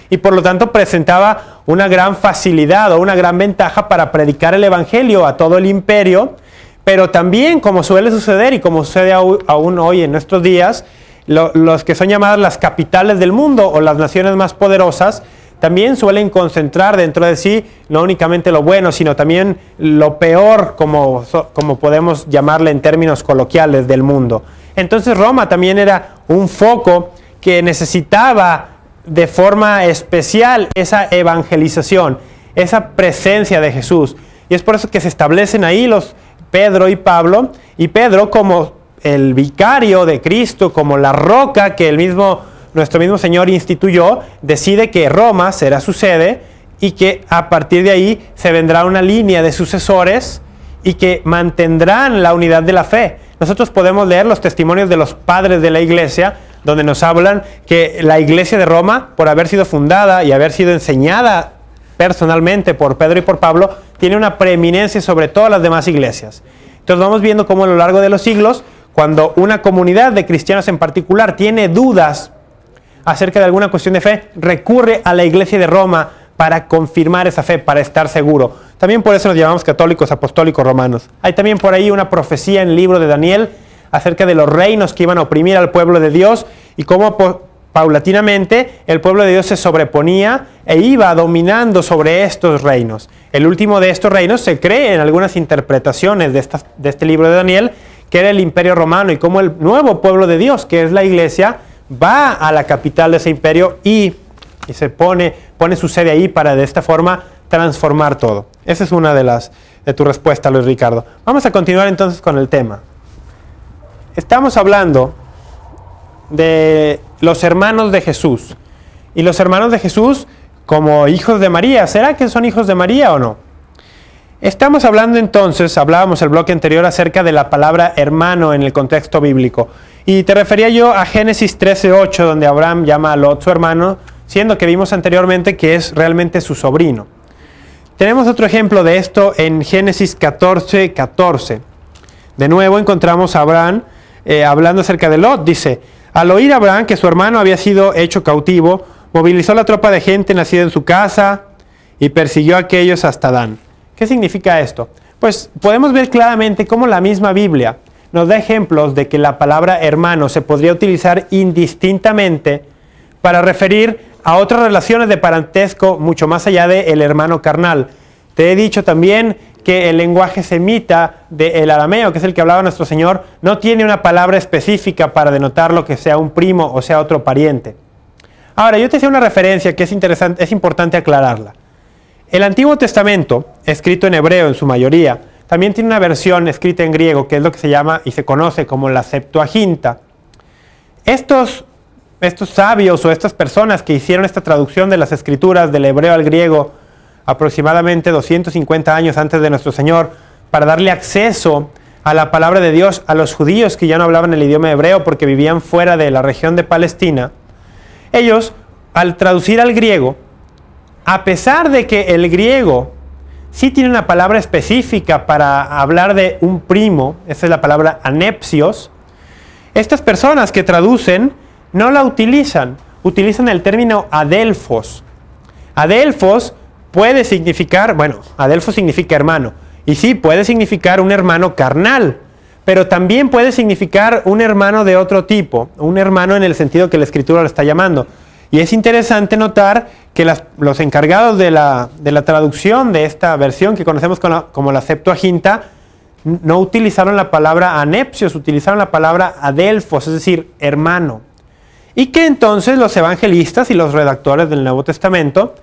Speaker 1: y por lo tanto presentaba una gran facilidad o una gran ventaja para predicar el Evangelio a todo el imperio, pero también, como suele suceder y como sucede aún hoy en nuestros días, los que son llamadas las capitales del mundo o las naciones más poderosas, también suelen concentrar dentro de sí no únicamente lo bueno, sino también lo peor, como, como podemos llamarle en términos coloquiales del mundo. Entonces Roma también era un foco que necesitaba de forma especial esa evangelización, esa presencia de Jesús. Y es por eso que se establecen ahí los Pedro y Pablo, y Pedro como el vicario de Cristo, como la roca que el mismo nuestro mismo Señor instituyó, decide que Roma será su sede y que a partir de ahí se vendrá una línea de sucesores y que mantendrán la unidad de la fe. Nosotros podemos leer los testimonios de los padres de la iglesia, donde nos hablan que la iglesia de Roma, por haber sido fundada y haber sido enseñada personalmente por Pedro y por Pablo, tiene una preeminencia sobre todas las demás iglesias. Entonces vamos viendo cómo a lo largo de los siglos, cuando una comunidad de cristianos en particular tiene dudas acerca de alguna cuestión de fe, recurre a la iglesia de Roma para confirmar esa fe, para estar seguro. También por eso nos llamamos católicos, apostólicos, romanos. Hay también por ahí una profecía en el libro de Daniel acerca de los reinos que iban a oprimir al pueblo de Dios y cómo paulatinamente el pueblo de Dios se sobreponía e iba dominando sobre estos reinos. El último de estos reinos se cree en algunas interpretaciones de, de este libro de Daniel, que era el imperio romano y cómo el nuevo pueblo de Dios, que es la iglesia, va a la capital de ese imperio y, se pone, pone su sede ahí para de esta forma transformar todo. Esa es una de las de tu respuesta, Luis Ricardo. Vamos a continuar entonces con el tema. Estamos hablando de los hermanos de Jesús. Y los hermanos de Jesús como hijos de María. ¿Será que son hijos de María o no? Estamos hablando entonces, hablábamos el bloque anterior acerca de la palabra hermano en el contexto bíblico. Y te refería yo a Génesis 13:8, donde Abraham llama a Lot su hermano, siendo que vimos anteriormente que es realmente su sobrino. Tenemos otro ejemplo de esto en Génesis 14:14. De nuevo encontramos a Abraham eh, hablando acerca de Lot. Dice, al oír Abraham que su hermano había sido hecho cautivo, movilizó la tropa de gente nacida en su casa y persiguió a aquellos hasta Dan. ¿Qué significa esto? Pues podemos ver claramente cómo la misma Biblia nos da ejemplos de que la palabra hermano se podría utilizar indistintamente para referir a otras relaciones de parentesco mucho más allá del el hermano carnal. Te he dicho también que el lenguaje semita del arameo, que es el que hablaba nuestro Señor, no tiene una palabra específica para denotar lo que sea un primo o sea otro pariente. Ahora, yo te hice una referencia que es, interesante, es importante aclararla. El Antiguo Testamento, escrito en hebreo en su mayoría, también tiene una versión escrita en griego que es lo que se llama y se conoce como la Septuaginta. Estos, estos sabios o estas personas que hicieron esta traducción de las escrituras del hebreo al griego aproximadamente 250 años antes de nuestro Señor para darle acceso a la palabra de Dios a los judíos que ya no hablaban el idioma hebreo porque vivían fuera de la región de Palestina, ellos al traducir al griego, a pesar de que el griego si tiene una palabra específica para hablar de un primo, esa es la palabra anepsios, estas personas que traducen no la utilizan, utilizan el término adelfos. Adelfos puede significar, bueno, adelfos significa hermano, y sí, puede significar un hermano carnal, pero también puede significar un hermano de otro tipo, un hermano en el sentido que la escritura lo está llamando. Y es interesante notar que los encargados de la, traducción de esta versión que conocemos como, la Septuaginta no utilizaron la palabra anepsios, utilizaron la palabra adelfos, es decir, hermano. Y que entonces los evangelistas y los redactores del Nuevo Testamento,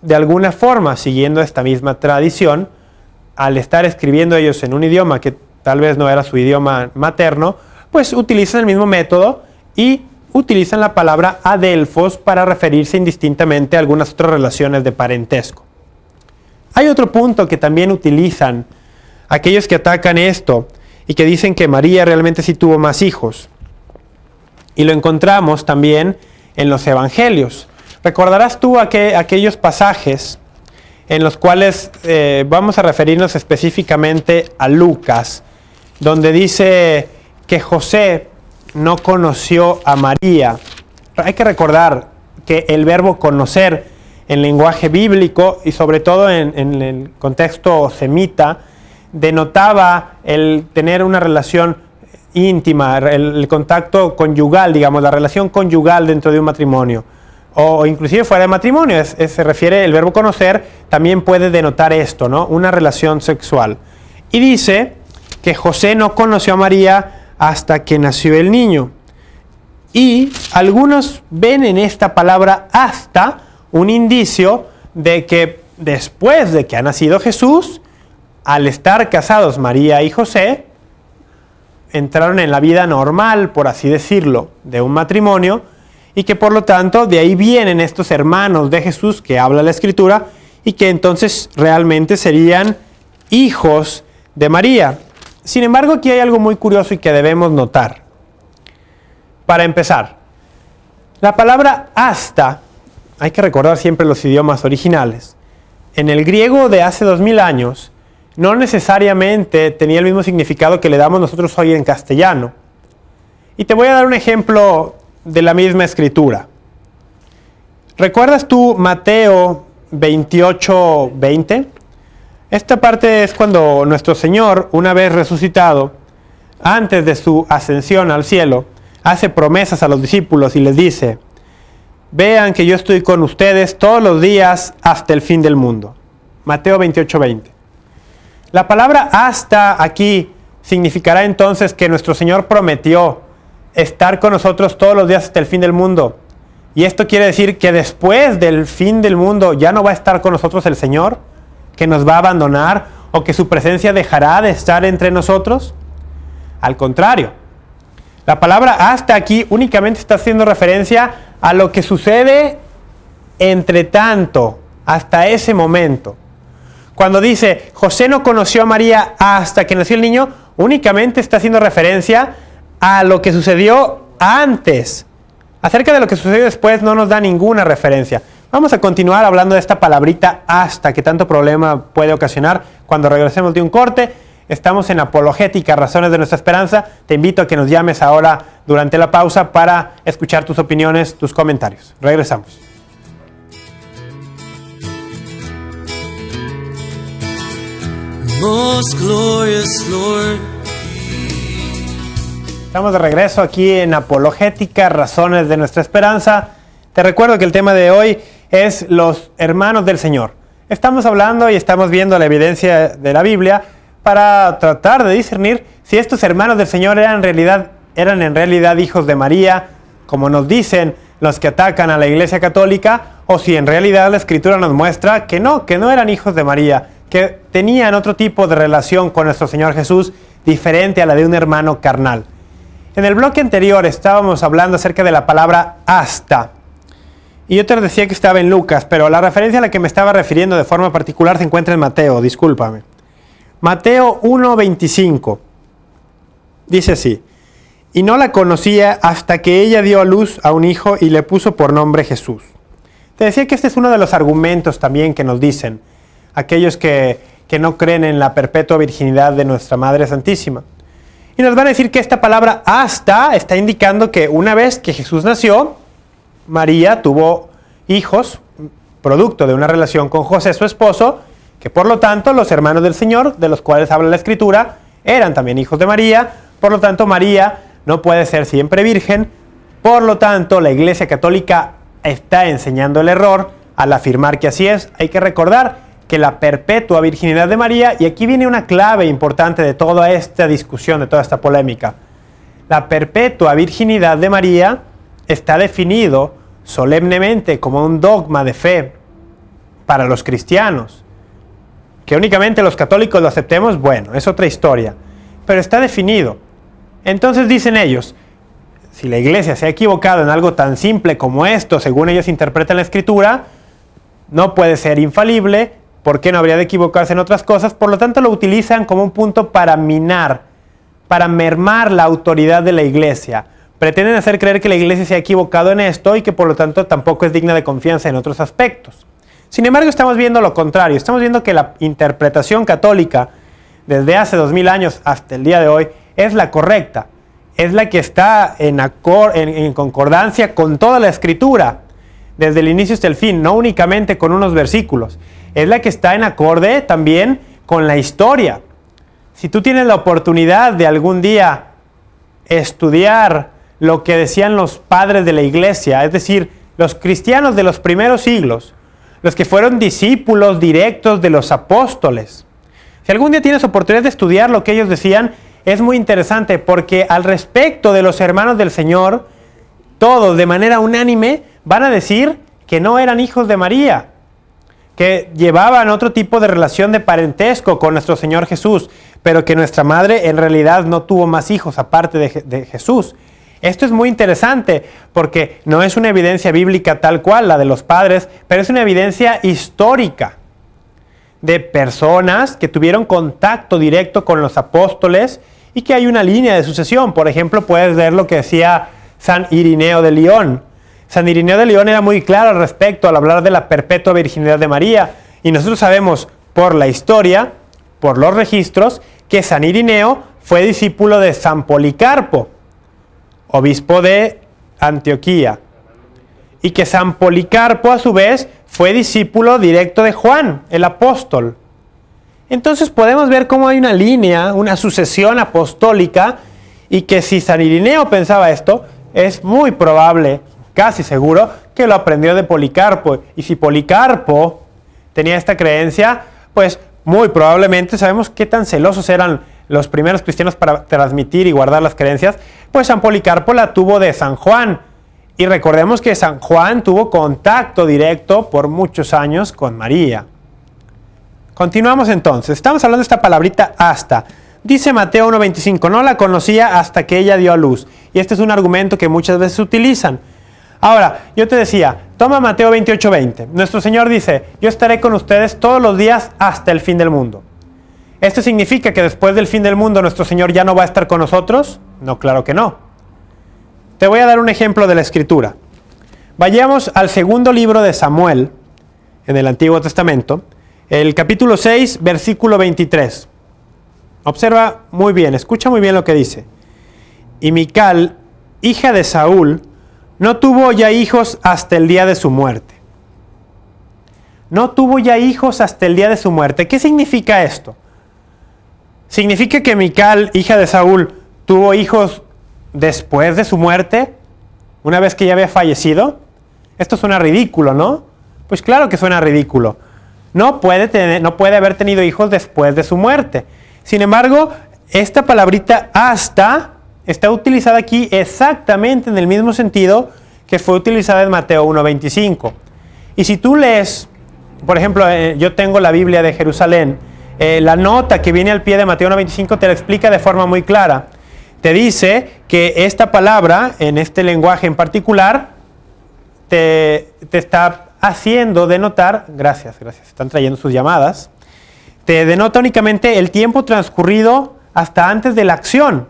Speaker 1: de alguna forma, siguiendo esta misma tradición, al estar escribiendo ellos en un idioma que tal vez no era su idioma materno, pues utilizan el mismo método y utilizan la palabra adelfos para referirse indistintamente a algunas otras relaciones de parentesco. Hay otro punto que también utilizan aquellos que atacan esto y que dicen que María realmente sí tuvo más hijos. Y lo encontramos también en los evangelios. Recordarás tú aquellos pasajes en los cuales eh, vamos a referirnos específicamente a Lucas, donde dice que José no conoció a María. Hay que recordar que el verbo conocer en lenguaje bíblico y sobre todo en, el contexto semita denotaba el tener una relación íntima, el, contacto conyugal, digamos, la relación conyugal dentro de un matrimonio o inclusive fuera de matrimonio. se refiere, el verbo conocer también puede denotar esto, ¿no? Una relación sexual. Y dice que José no conoció a María hasta que nació el niño. Y algunos ven en esta palabra hasta un indicio de que después de que ha nacido Jesús, al estar casados María y José, entraron en la vida normal, por así decirlo, de un matrimonio, y que por lo tanto de ahí vienen estos hermanos de Jesús que habla la escritura, y que entonces realmente serían hijos de María. Sin embargo, aquí hay algo muy curioso y que debemos notar. Para empezar, la palabra hasta, hay que recordar siempre los idiomas originales, en el griego de hace 2000 años no necesariamente tenía el mismo significado que le damos nosotros hoy en castellano. Y te voy a dar un ejemplo de la misma escritura. ¿Recuerdas tú Mateo 28, 20? Esta parte es cuando nuestro Señor, una vez resucitado, antes de su ascensión al cielo, hace promesas a los discípulos y les dice, vean que yo estoy con ustedes todos los días hasta el fin del mundo. Mateo 28, 20. La palabra hasta aquí significará entonces que nuestro Señor prometió estar con nosotros todos los días hasta el fin del mundo. Y esto quiere decir que después del fin del mundo ya no va a estar con nosotros el Señor que nos va a abandonar o que su presencia dejará de estar entre nosotros? Al contrario, la palabra hasta aquí únicamente está haciendo referencia a lo que sucede entre tanto, hasta ese momento. Cuando dice, José no conoció a María hasta que nació el niño, únicamente está haciendo referencia a lo que sucedió antes. Acerca de lo que sucedió después no nos da ninguna referencia. Vamos a continuar hablando de esta palabrita hasta que tanto problema puede ocasionar cuando regresemos de un corte. Estamos en Apologética, Razones de nuestra Esperanza. Te invito a que nos llames ahora durante la pausa para escuchar tus opiniones, tus comentarios. Regresamos. Estamos de regreso aquí en Apologética, Razones de nuestra Esperanza. Te recuerdo que el tema de hoy es los hermanos del Señor. Estamos hablando y estamos viendo la evidencia de la Biblia para tratar de discernir si estos hermanos del Señor eran en realidad, eran en realidad hijos de María, como nos dicen los que atacan a la Iglesia Católica, o si en realidad la Escritura nos muestra que no, que no eran hijos de María, que tenían otro tipo de relación con nuestro Señor Jesús diferente a la de un hermano carnal. En el bloque anterior estábamos hablando acerca de la palabra hasta. Y yo te decía que estaba en Lucas, pero la referencia a la que me estaba refiriendo de forma particular se encuentra en Mateo, discúlpame. Mateo 1.25. Dice así. Y no la conocía hasta que ella dio a luz a un hijo y le puso por nombre Jesús. Te decía que este es uno de los argumentos también que nos dicen aquellos que, que no creen en la perpetua virginidad de nuestra Madre Santísima. Y nos van a decir que esta palabra hasta está indicando que una vez que Jesús nació, María tuvo hijos, producto de una relación con José, su esposo, que por lo tanto los hermanos del Señor, de los cuales habla la Escritura, eran también hijos de María, por lo tanto María no puede ser siempre virgen, por lo tanto la Iglesia Católica está enseñando el error al afirmar que así es. Hay que recordar que la perpetua virginidad de María, y aquí viene una clave importante de toda esta discusión, de toda esta polémica, la perpetua virginidad de María, está definido solemnemente como un dogma de fe para los cristianos. Que únicamente los católicos lo aceptemos, bueno, es otra historia. Pero está definido. Entonces dicen ellos, si la iglesia se ha equivocado en algo tan simple como esto, según ellos interpretan la escritura, no puede ser infalible, ¿por qué no habría de equivocarse en otras cosas? Por lo tanto lo utilizan como un punto para minar, para mermar la autoridad de la iglesia pretenden hacer creer que la iglesia se ha equivocado en esto y que por lo tanto tampoco es digna de confianza en otros aspectos. Sin embargo, estamos viendo lo contrario, estamos viendo que la interpretación católica desde hace 2000 años hasta el día de hoy es la correcta, es la que está en, en concordancia con toda la escritura, desde el inicio hasta el fin, no únicamente con unos versículos, es la que está en acorde también con la historia. Si tú tienes la oportunidad de algún día estudiar lo que decían los padres de la iglesia, es decir, los cristianos de los primeros siglos, los que fueron discípulos directos de los apóstoles. Si algún día tienes oportunidad de estudiar lo que ellos decían, es muy interesante porque al respecto de los hermanos del Señor, todos de manera unánime van a decir que no eran hijos de María, que llevaban otro tipo de relación de parentesco con nuestro Señor Jesús, pero que nuestra madre en realidad no tuvo más hijos aparte de, de Jesús. Esto es muy interesante porque no es una evidencia bíblica tal cual, la de los padres, pero es una evidencia histórica de personas que tuvieron contacto directo con los apóstoles y que hay una línea de sucesión. Por ejemplo, puedes ver lo que decía San Irineo de León. San Irineo de León era muy claro al respecto al hablar de la perpetua virginidad de María. Y nosotros sabemos por la historia, por los registros, que San Irineo fue discípulo de San Policarpo obispo de Antioquía, y que San Policarpo a su vez fue discípulo directo de Juan, el apóstol. Entonces podemos ver cómo hay una línea, una sucesión apostólica, y que si San Irineo pensaba esto, es muy probable, casi seguro, que lo aprendió de Policarpo. Y si Policarpo tenía esta creencia, pues muy probablemente sabemos qué tan celosos eran los primeros cristianos para transmitir y guardar las creencias, pues San Policarpo la tuvo de San Juan. Y recordemos que San Juan tuvo contacto directo por muchos años con María. Continuamos entonces. Estamos hablando de esta palabrita hasta. Dice Mateo 1.25, no la conocía hasta que ella dio a luz. Y este es un argumento que muchas veces utilizan. Ahora, yo te decía, toma Mateo 28.20. Nuestro Señor dice, yo estaré con ustedes todos los días hasta el fin del mundo. ¿Esto significa que después del fin del mundo nuestro Señor ya no va a estar con nosotros? No, claro que no. Te voy a dar un ejemplo de la escritura. Vayamos al segundo libro de Samuel, en el Antiguo Testamento, el capítulo 6, versículo 23. Observa muy bien, escucha muy bien lo que dice. Y Mical, hija de Saúl, no tuvo ya hijos hasta el día de su muerte. No tuvo ya hijos hasta el día de su muerte. ¿Qué significa esto? ¿Significa que Mical, hija de Saúl, tuvo hijos después de su muerte? ¿Una vez que ya había fallecido? Esto suena ridículo, ¿no? Pues claro que suena ridículo. No puede, tener, no puede haber tenido hijos después de su muerte. Sin embargo, esta palabrita hasta está utilizada aquí exactamente en el mismo sentido que fue utilizada en Mateo 1.25. Y si tú lees, por ejemplo, eh, yo tengo la Biblia de Jerusalén, eh, la nota que viene al pie de Mateo 1.25 te la explica de forma muy clara. Te dice que esta palabra, en este lenguaje en particular, te, te está haciendo denotar, gracias, gracias, están trayendo sus llamadas, te denota únicamente el tiempo transcurrido hasta antes de la acción.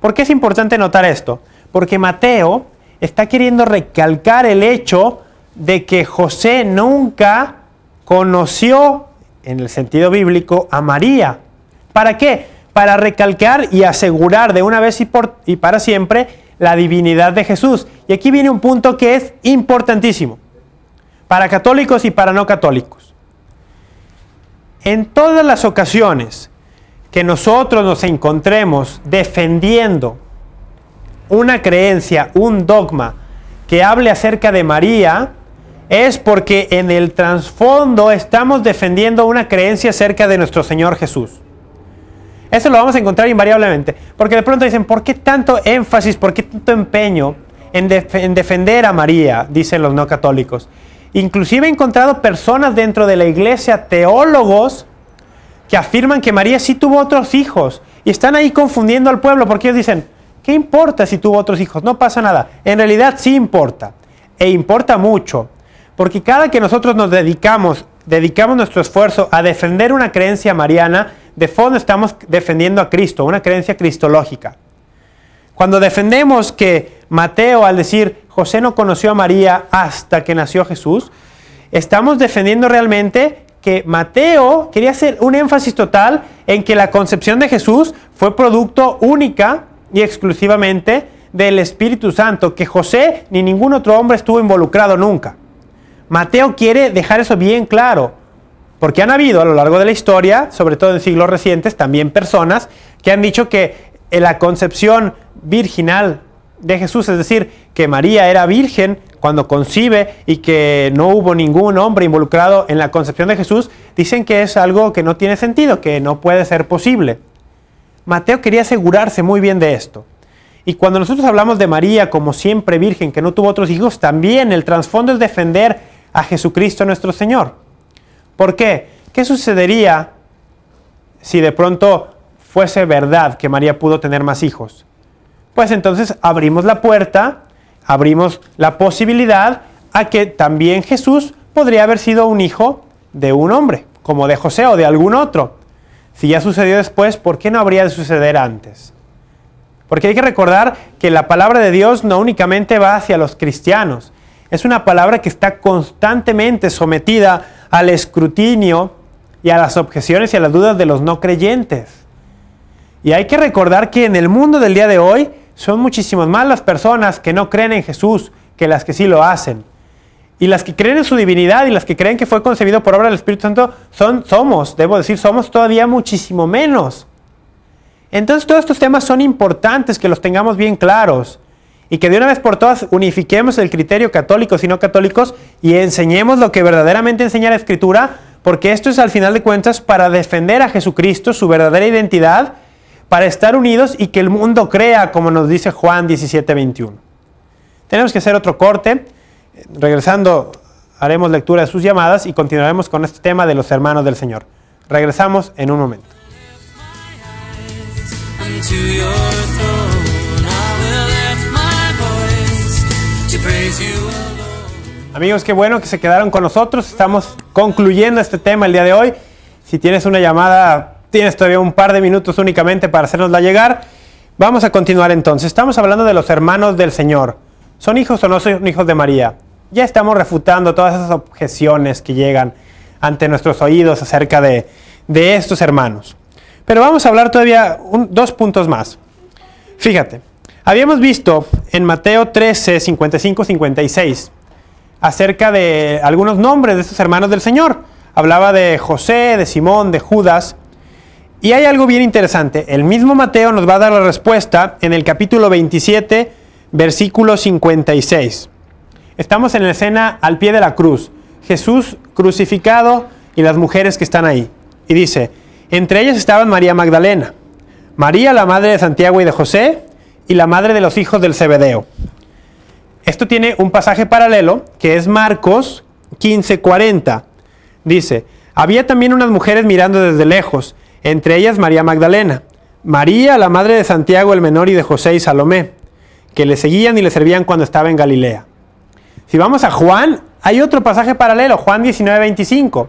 Speaker 1: ¿Por qué es importante notar esto? Porque Mateo está queriendo recalcar el hecho de que José nunca conoció en el sentido bíblico, a María. ¿Para qué? Para recalcar y asegurar de una vez y, por, y para siempre la divinidad de Jesús. Y aquí viene un punto que es importantísimo, para católicos y para no católicos. En todas las ocasiones que nosotros nos encontremos defendiendo una creencia, un dogma que hable acerca de María, es porque en el trasfondo estamos defendiendo una creencia acerca de nuestro Señor Jesús. Eso lo vamos a encontrar invariablemente. Porque de pronto dicen, ¿por qué tanto énfasis, por qué tanto empeño en, en defender a María? Dicen los no católicos. Inclusive he encontrado personas dentro de la iglesia, teólogos, que afirman que María sí tuvo otros hijos. Y están ahí confundiendo al pueblo porque ellos dicen, ¿qué importa si tuvo otros hijos? No pasa nada. En realidad sí importa. E importa mucho. Porque cada que nosotros nos dedicamos, dedicamos nuestro esfuerzo a defender una creencia mariana, de fondo estamos defendiendo a Cristo, una creencia cristológica. Cuando defendemos que Mateo al decir José no conoció a María hasta que nació Jesús, estamos defendiendo realmente que Mateo quería hacer un énfasis total en que la concepción de Jesús fue producto única y exclusivamente del Espíritu Santo, que José ni ningún otro hombre estuvo involucrado nunca. Mateo quiere dejar eso bien claro, porque han habido a lo largo de la historia, sobre todo en siglos recientes, también personas que han dicho que eh, la concepción virginal de Jesús, es decir, que María era virgen cuando concibe y que no hubo ningún hombre involucrado en la concepción de Jesús, dicen que es algo que no tiene sentido, que no puede ser posible. Mateo quería asegurarse muy bien de esto. Y cuando nosotros hablamos de María como siempre virgen, que no tuvo otros hijos, también el trasfondo es defender a Jesucristo nuestro Señor. ¿Por qué? ¿Qué sucedería si de pronto fuese verdad que María pudo tener más hijos? Pues entonces abrimos la puerta, abrimos la posibilidad a que también Jesús podría haber sido un hijo de un hombre, como de José o de algún otro. Si ya sucedió después, ¿por qué no habría de suceder antes? Porque hay que recordar que la palabra de Dios no únicamente va hacia los cristianos, es una palabra que está constantemente sometida al escrutinio y a las objeciones y a las dudas de los no creyentes. Y hay que recordar que en el mundo del día de hoy son muchísimas más las personas que no creen en Jesús que las que sí lo hacen. Y las que creen en su divinidad y las que creen que fue concebido por obra del Espíritu Santo, son, somos, debo decir, somos todavía muchísimo menos. Entonces todos estos temas son importantes que los tengamos bien claros y que de una vez por todas unifiquemos el criterio católicos y no católicos y enseñemos lo que verdaderamente enseña la Escritura, porque esto es al final de cuentas para defender a Jesucristo, su verdadera identidad, para estar unidos y que el mundo crea, como nos dice Juan 17:21. Tenemos que hacer otro corte. Regresando, haremos lectura de sus llamadas y continuaremos con este tema de los hermanos del Señor. Regresamos en un momento. Amigos, qué bueno que se quedaron con nosotros. Estamos concluyendo este tema el día de hoy. Si tienes una llamada, tienes todavía un par de minutos únicamente para hacernosla llegar. Vamos a continuar entonces. Estamos hablando de los hermanos del Señor. ¿Son hijos o no son hijos de María? Ya estamos refutando todas esas objeciones que llegan ante nuestros oídos acerca de, estos hermanos. Pero vamos a hablar todavía dos puntos más. Fíjate, Habíamos visto en Mateo 13, 55, 56 acerca de algunos nombres de estos hermanos del Señor. Hablaba de José, de Simón, de Judas. Y hay algo bien interesante. El mismo Mateo nos va a dar la respuesta en el capítulo 27, versículo 56. Estamos en la escena al pie de la cruz. Jesús crucificado y las mujeres que están ahí. Y dice, entre ellas estaban María Magdalena, María la madre de Santiago y de José, y la madre de los hijos del Cebedeo. Esto tiene un pasaje paralelo que es Marcos 15:40. Dice, había también unas mujeres mirando desde lejos, entre ellas María Magdalena, María, la madre de Santiago el menor y de José y Salomé, que le seguían y le servían cuando estaba en Galilea. Si vamos a Juan, hay otro pasaje paralelo, Juan 19:25,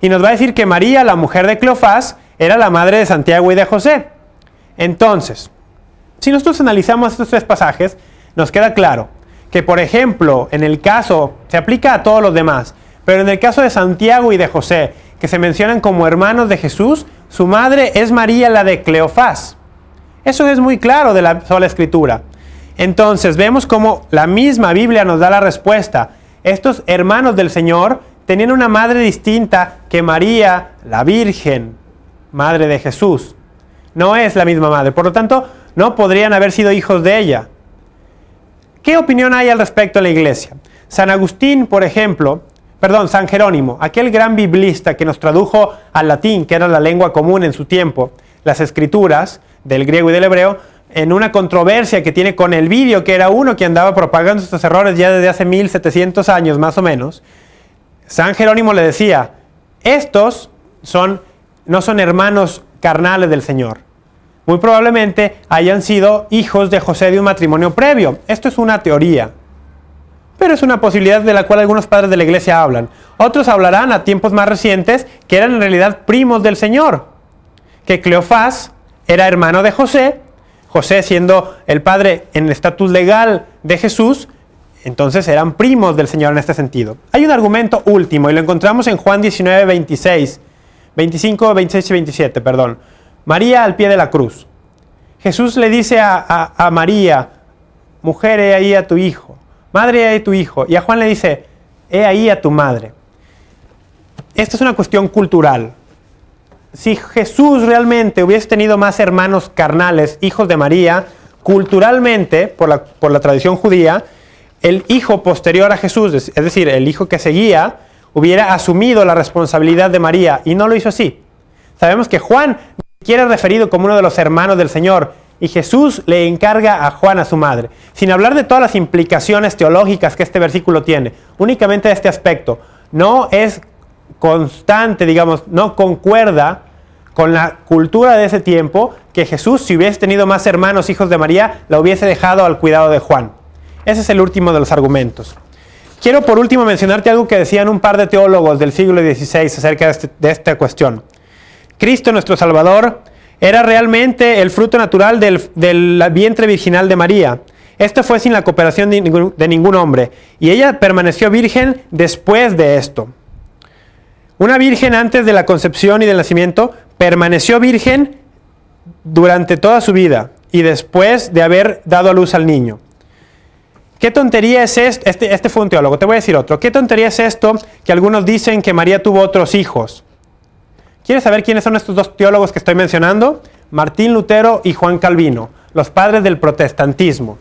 Speaker 1: y nos va a decir que María, la mujer de Cleofás, era la madre de Santiago y de José. Entonces, si nosotros analizamos estos tres pasajes, nos queda claro que, por ejemplo, en el caso, se aplica a todos los demás, pero en el caso de Santiago y de José, que se mencionan como hermanos de Jesús, su madre es María la de Cleofás. Eso es muy claro de la sola escritura. Entonces vemos cómo la misma Biblia nos da la respuesta. Estos hermanos del Señor tenían una madre distinta que María, la Virgen, madre de Jesús. No es la misma madre. Por lo tanto, ¿no? Podrían haber sido hijos de ella. ¿Qué opinión hay al respecto en la iglesia? San Agustín, por ejemplo, perdón, San Jerónimo, aquel gran biblista que nos tradujo al latín, que era la lengua común en su tiempo, las escrituras del griego y del hebreo, en una controversia que tiene con el vídeo, que era uno que andaba propagando estos errores ya desde hace 1700 años más o menos, San Jerónimo le decía, estos son, no son hermanos carnales del Señor, muy probablemente hayan sido hijos de José de un matrimonio previo. Esto es una teoría, pero es una posibilidad de la cual algunos padres de la iglesia hablan. Otros hablarán a tiempos más recientes que eran en realidad primos del Señor, que Cleofás era hermano de José, José siendo el padre en estatus legal de Jesús, entonces eran primos del Señor en este sentido. Hay un argumento último y lo encontramos en Juan 19, 26, 25, 26 y 27, perdón. María al pie de la cruz. Jesús le dice a, María, mujer, he ahí a tu hijo, madre, he ahí a tu hijo. Y a Juan le dice, he ahí a tu madre. Esta es una cuestión cultural. Si Jesús realmente hubiese tenido más hermanos carnales, hijos de María, culturalmente, por por la tradición judía, el hijo posterior a Jesús, es decir, el hijo que seguía, hubiera asumido la responsabilidad de María y no lo hizo así. Sabemos que Juan Quiere referido como uno de los hermanos del Señor, y Jesús le encarga a Juan a su madre, sin hablar de todas las implicaciones teológicas que este versículo tiene, únicamente este aspecto. No es constante, digamos, no concuerda con la cultura de ese tiempo que Jesús, si hubiese tenido más hermanos hijos de María, la hubiese dejado al cuidado de Juan. Ese es el último de los argumentos. Quiero por último mencionarte algo que decían un par de teólogos del siglo XVI acerca este, de esta cuestión. Cristo nuestro Salvador, era realmente el fruto natural del, vientre virginal de María. Esto fue sin la cooperación de ningún, hombre, y ella permaneció virgen después de esto. Una virgen antes de la concepción y del nacimiento permaneció virgen durante toda su vida y después de haber dado a luz al niño. ¿Qué tontería es esto? Este, este fue un teólogo, te voy a decir otro. ¿Qué tontería es esto que algunos dicen que María tuvo otros hijos? ¿Quieres saber quiénes son estos dos teólogos que estoy mencionando? Martín Lutero y Juan Calvino, los padres del protestantismo.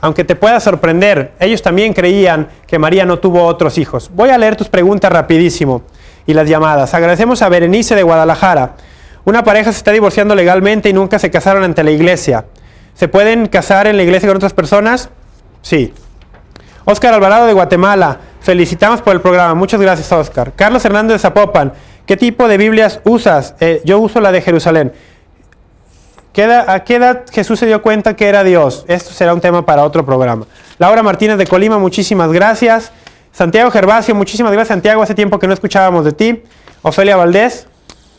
Speaker 1: Aunque te pueda sorprender, ellos también creían que María no tuvo otros hijos. Voy a leer tus preguntas rapidísimo y las llamadas. Agradecemos a Berenice de Guadalajara. Una pareja se está divorciando legalmente y nunca se casaron ante la iglesia. ¿Se pueden casar en la iglesia con otras personas? Sí. Oscar Alvarado de Guatemala. Felicitamos por el programa. Muchas gracias, Oscar. Carlos Hernández de Zapopan. ¿Qué tipo de Biblias usas? Eh, yo uso la de Jerusalén. ¿A qué edad Jesús se dio cuenta que era Dios? Esto será un tema para otro programa. Laura Martínez de Colima, muchísimas gracias. Santiago Gervasio, muchísimas gracias. Santiago, hace tiempo que no escuchábamos de ti. Ofelia Valdés,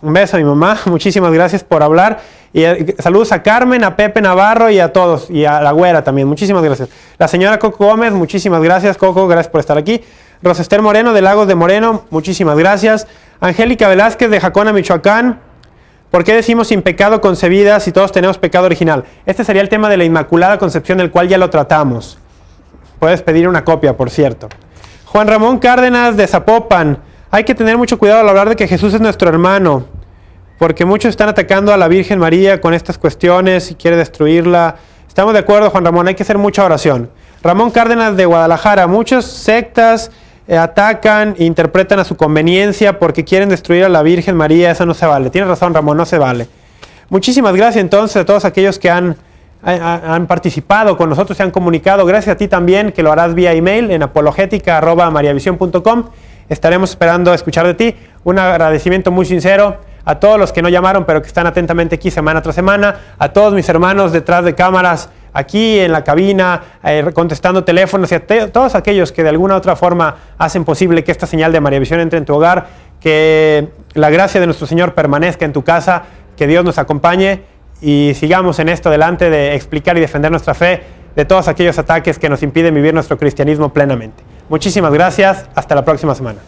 Speaker 1: un beso a mi mamá. Muchísimas gracias por hablar. Y eh, saludos a Carmen, a Pepe Navarro y a todos. Y a la güera también. Muchísimas gracias. La señora Coco Gómez, muchísimas gracias. Coco, gracias por estar aquí. Rosester Moreno de Lagos de Moreno, muchísimas gracias. Angélica Velázquez de Jacona, Michoacán. ¿Por qué decimos sin pecado concebida si todos tenemos pecado original? Este sería el tema de la Inmaculada Concepción, del cual ya lo tratamos. Puedes pedir una copia, por cierto. Juan Ramón Cárdenas de Zapopan. Hay que tener mucho cuidado al hablar de que Jesús es nuestro hermano, porque muchos están atacando a la Virgen María con estas cuestiones y quiere destruirla. Estamos de acuerdo, Juan Ramón, hay que hacer mucha oración. Ramón Cárdenas de Guadalajara. Muchos sectas eh, atacan, interpretan a su conveniencia porque quieren destruir a la Virgen María, eso no se vale. Tienes razón, Ramón, no se vale. Muchísimas gracias entonces a todos aquellos que han, han participado con nosotros, se han comunicado. Gracias a ti también, que lo harás vía email en apologética.mariavision.com. Estaremos esperando escuchar de ti. Un agradecimiento muy sincero a todos los que no llamaron, pero que están atentamente aquí semana tras semana, a todos mis hermanos detrás de cámaras aquí en la cabina, eh, contestando teléfonos y a todos aquellos que de alguna u otra forma hacen posible que esta señal de María Visión entre en tu hogar, que la gracia de nuestro Señor permanezca en tu casa, que Dios nos acompañe y sigamos en esto adelante de explicar y defender nuestra fe de todos aquellos ataques que nos impiden vivir nuestro cristianismo plenamente. Muchísimas gracias, hasta la próxima semana.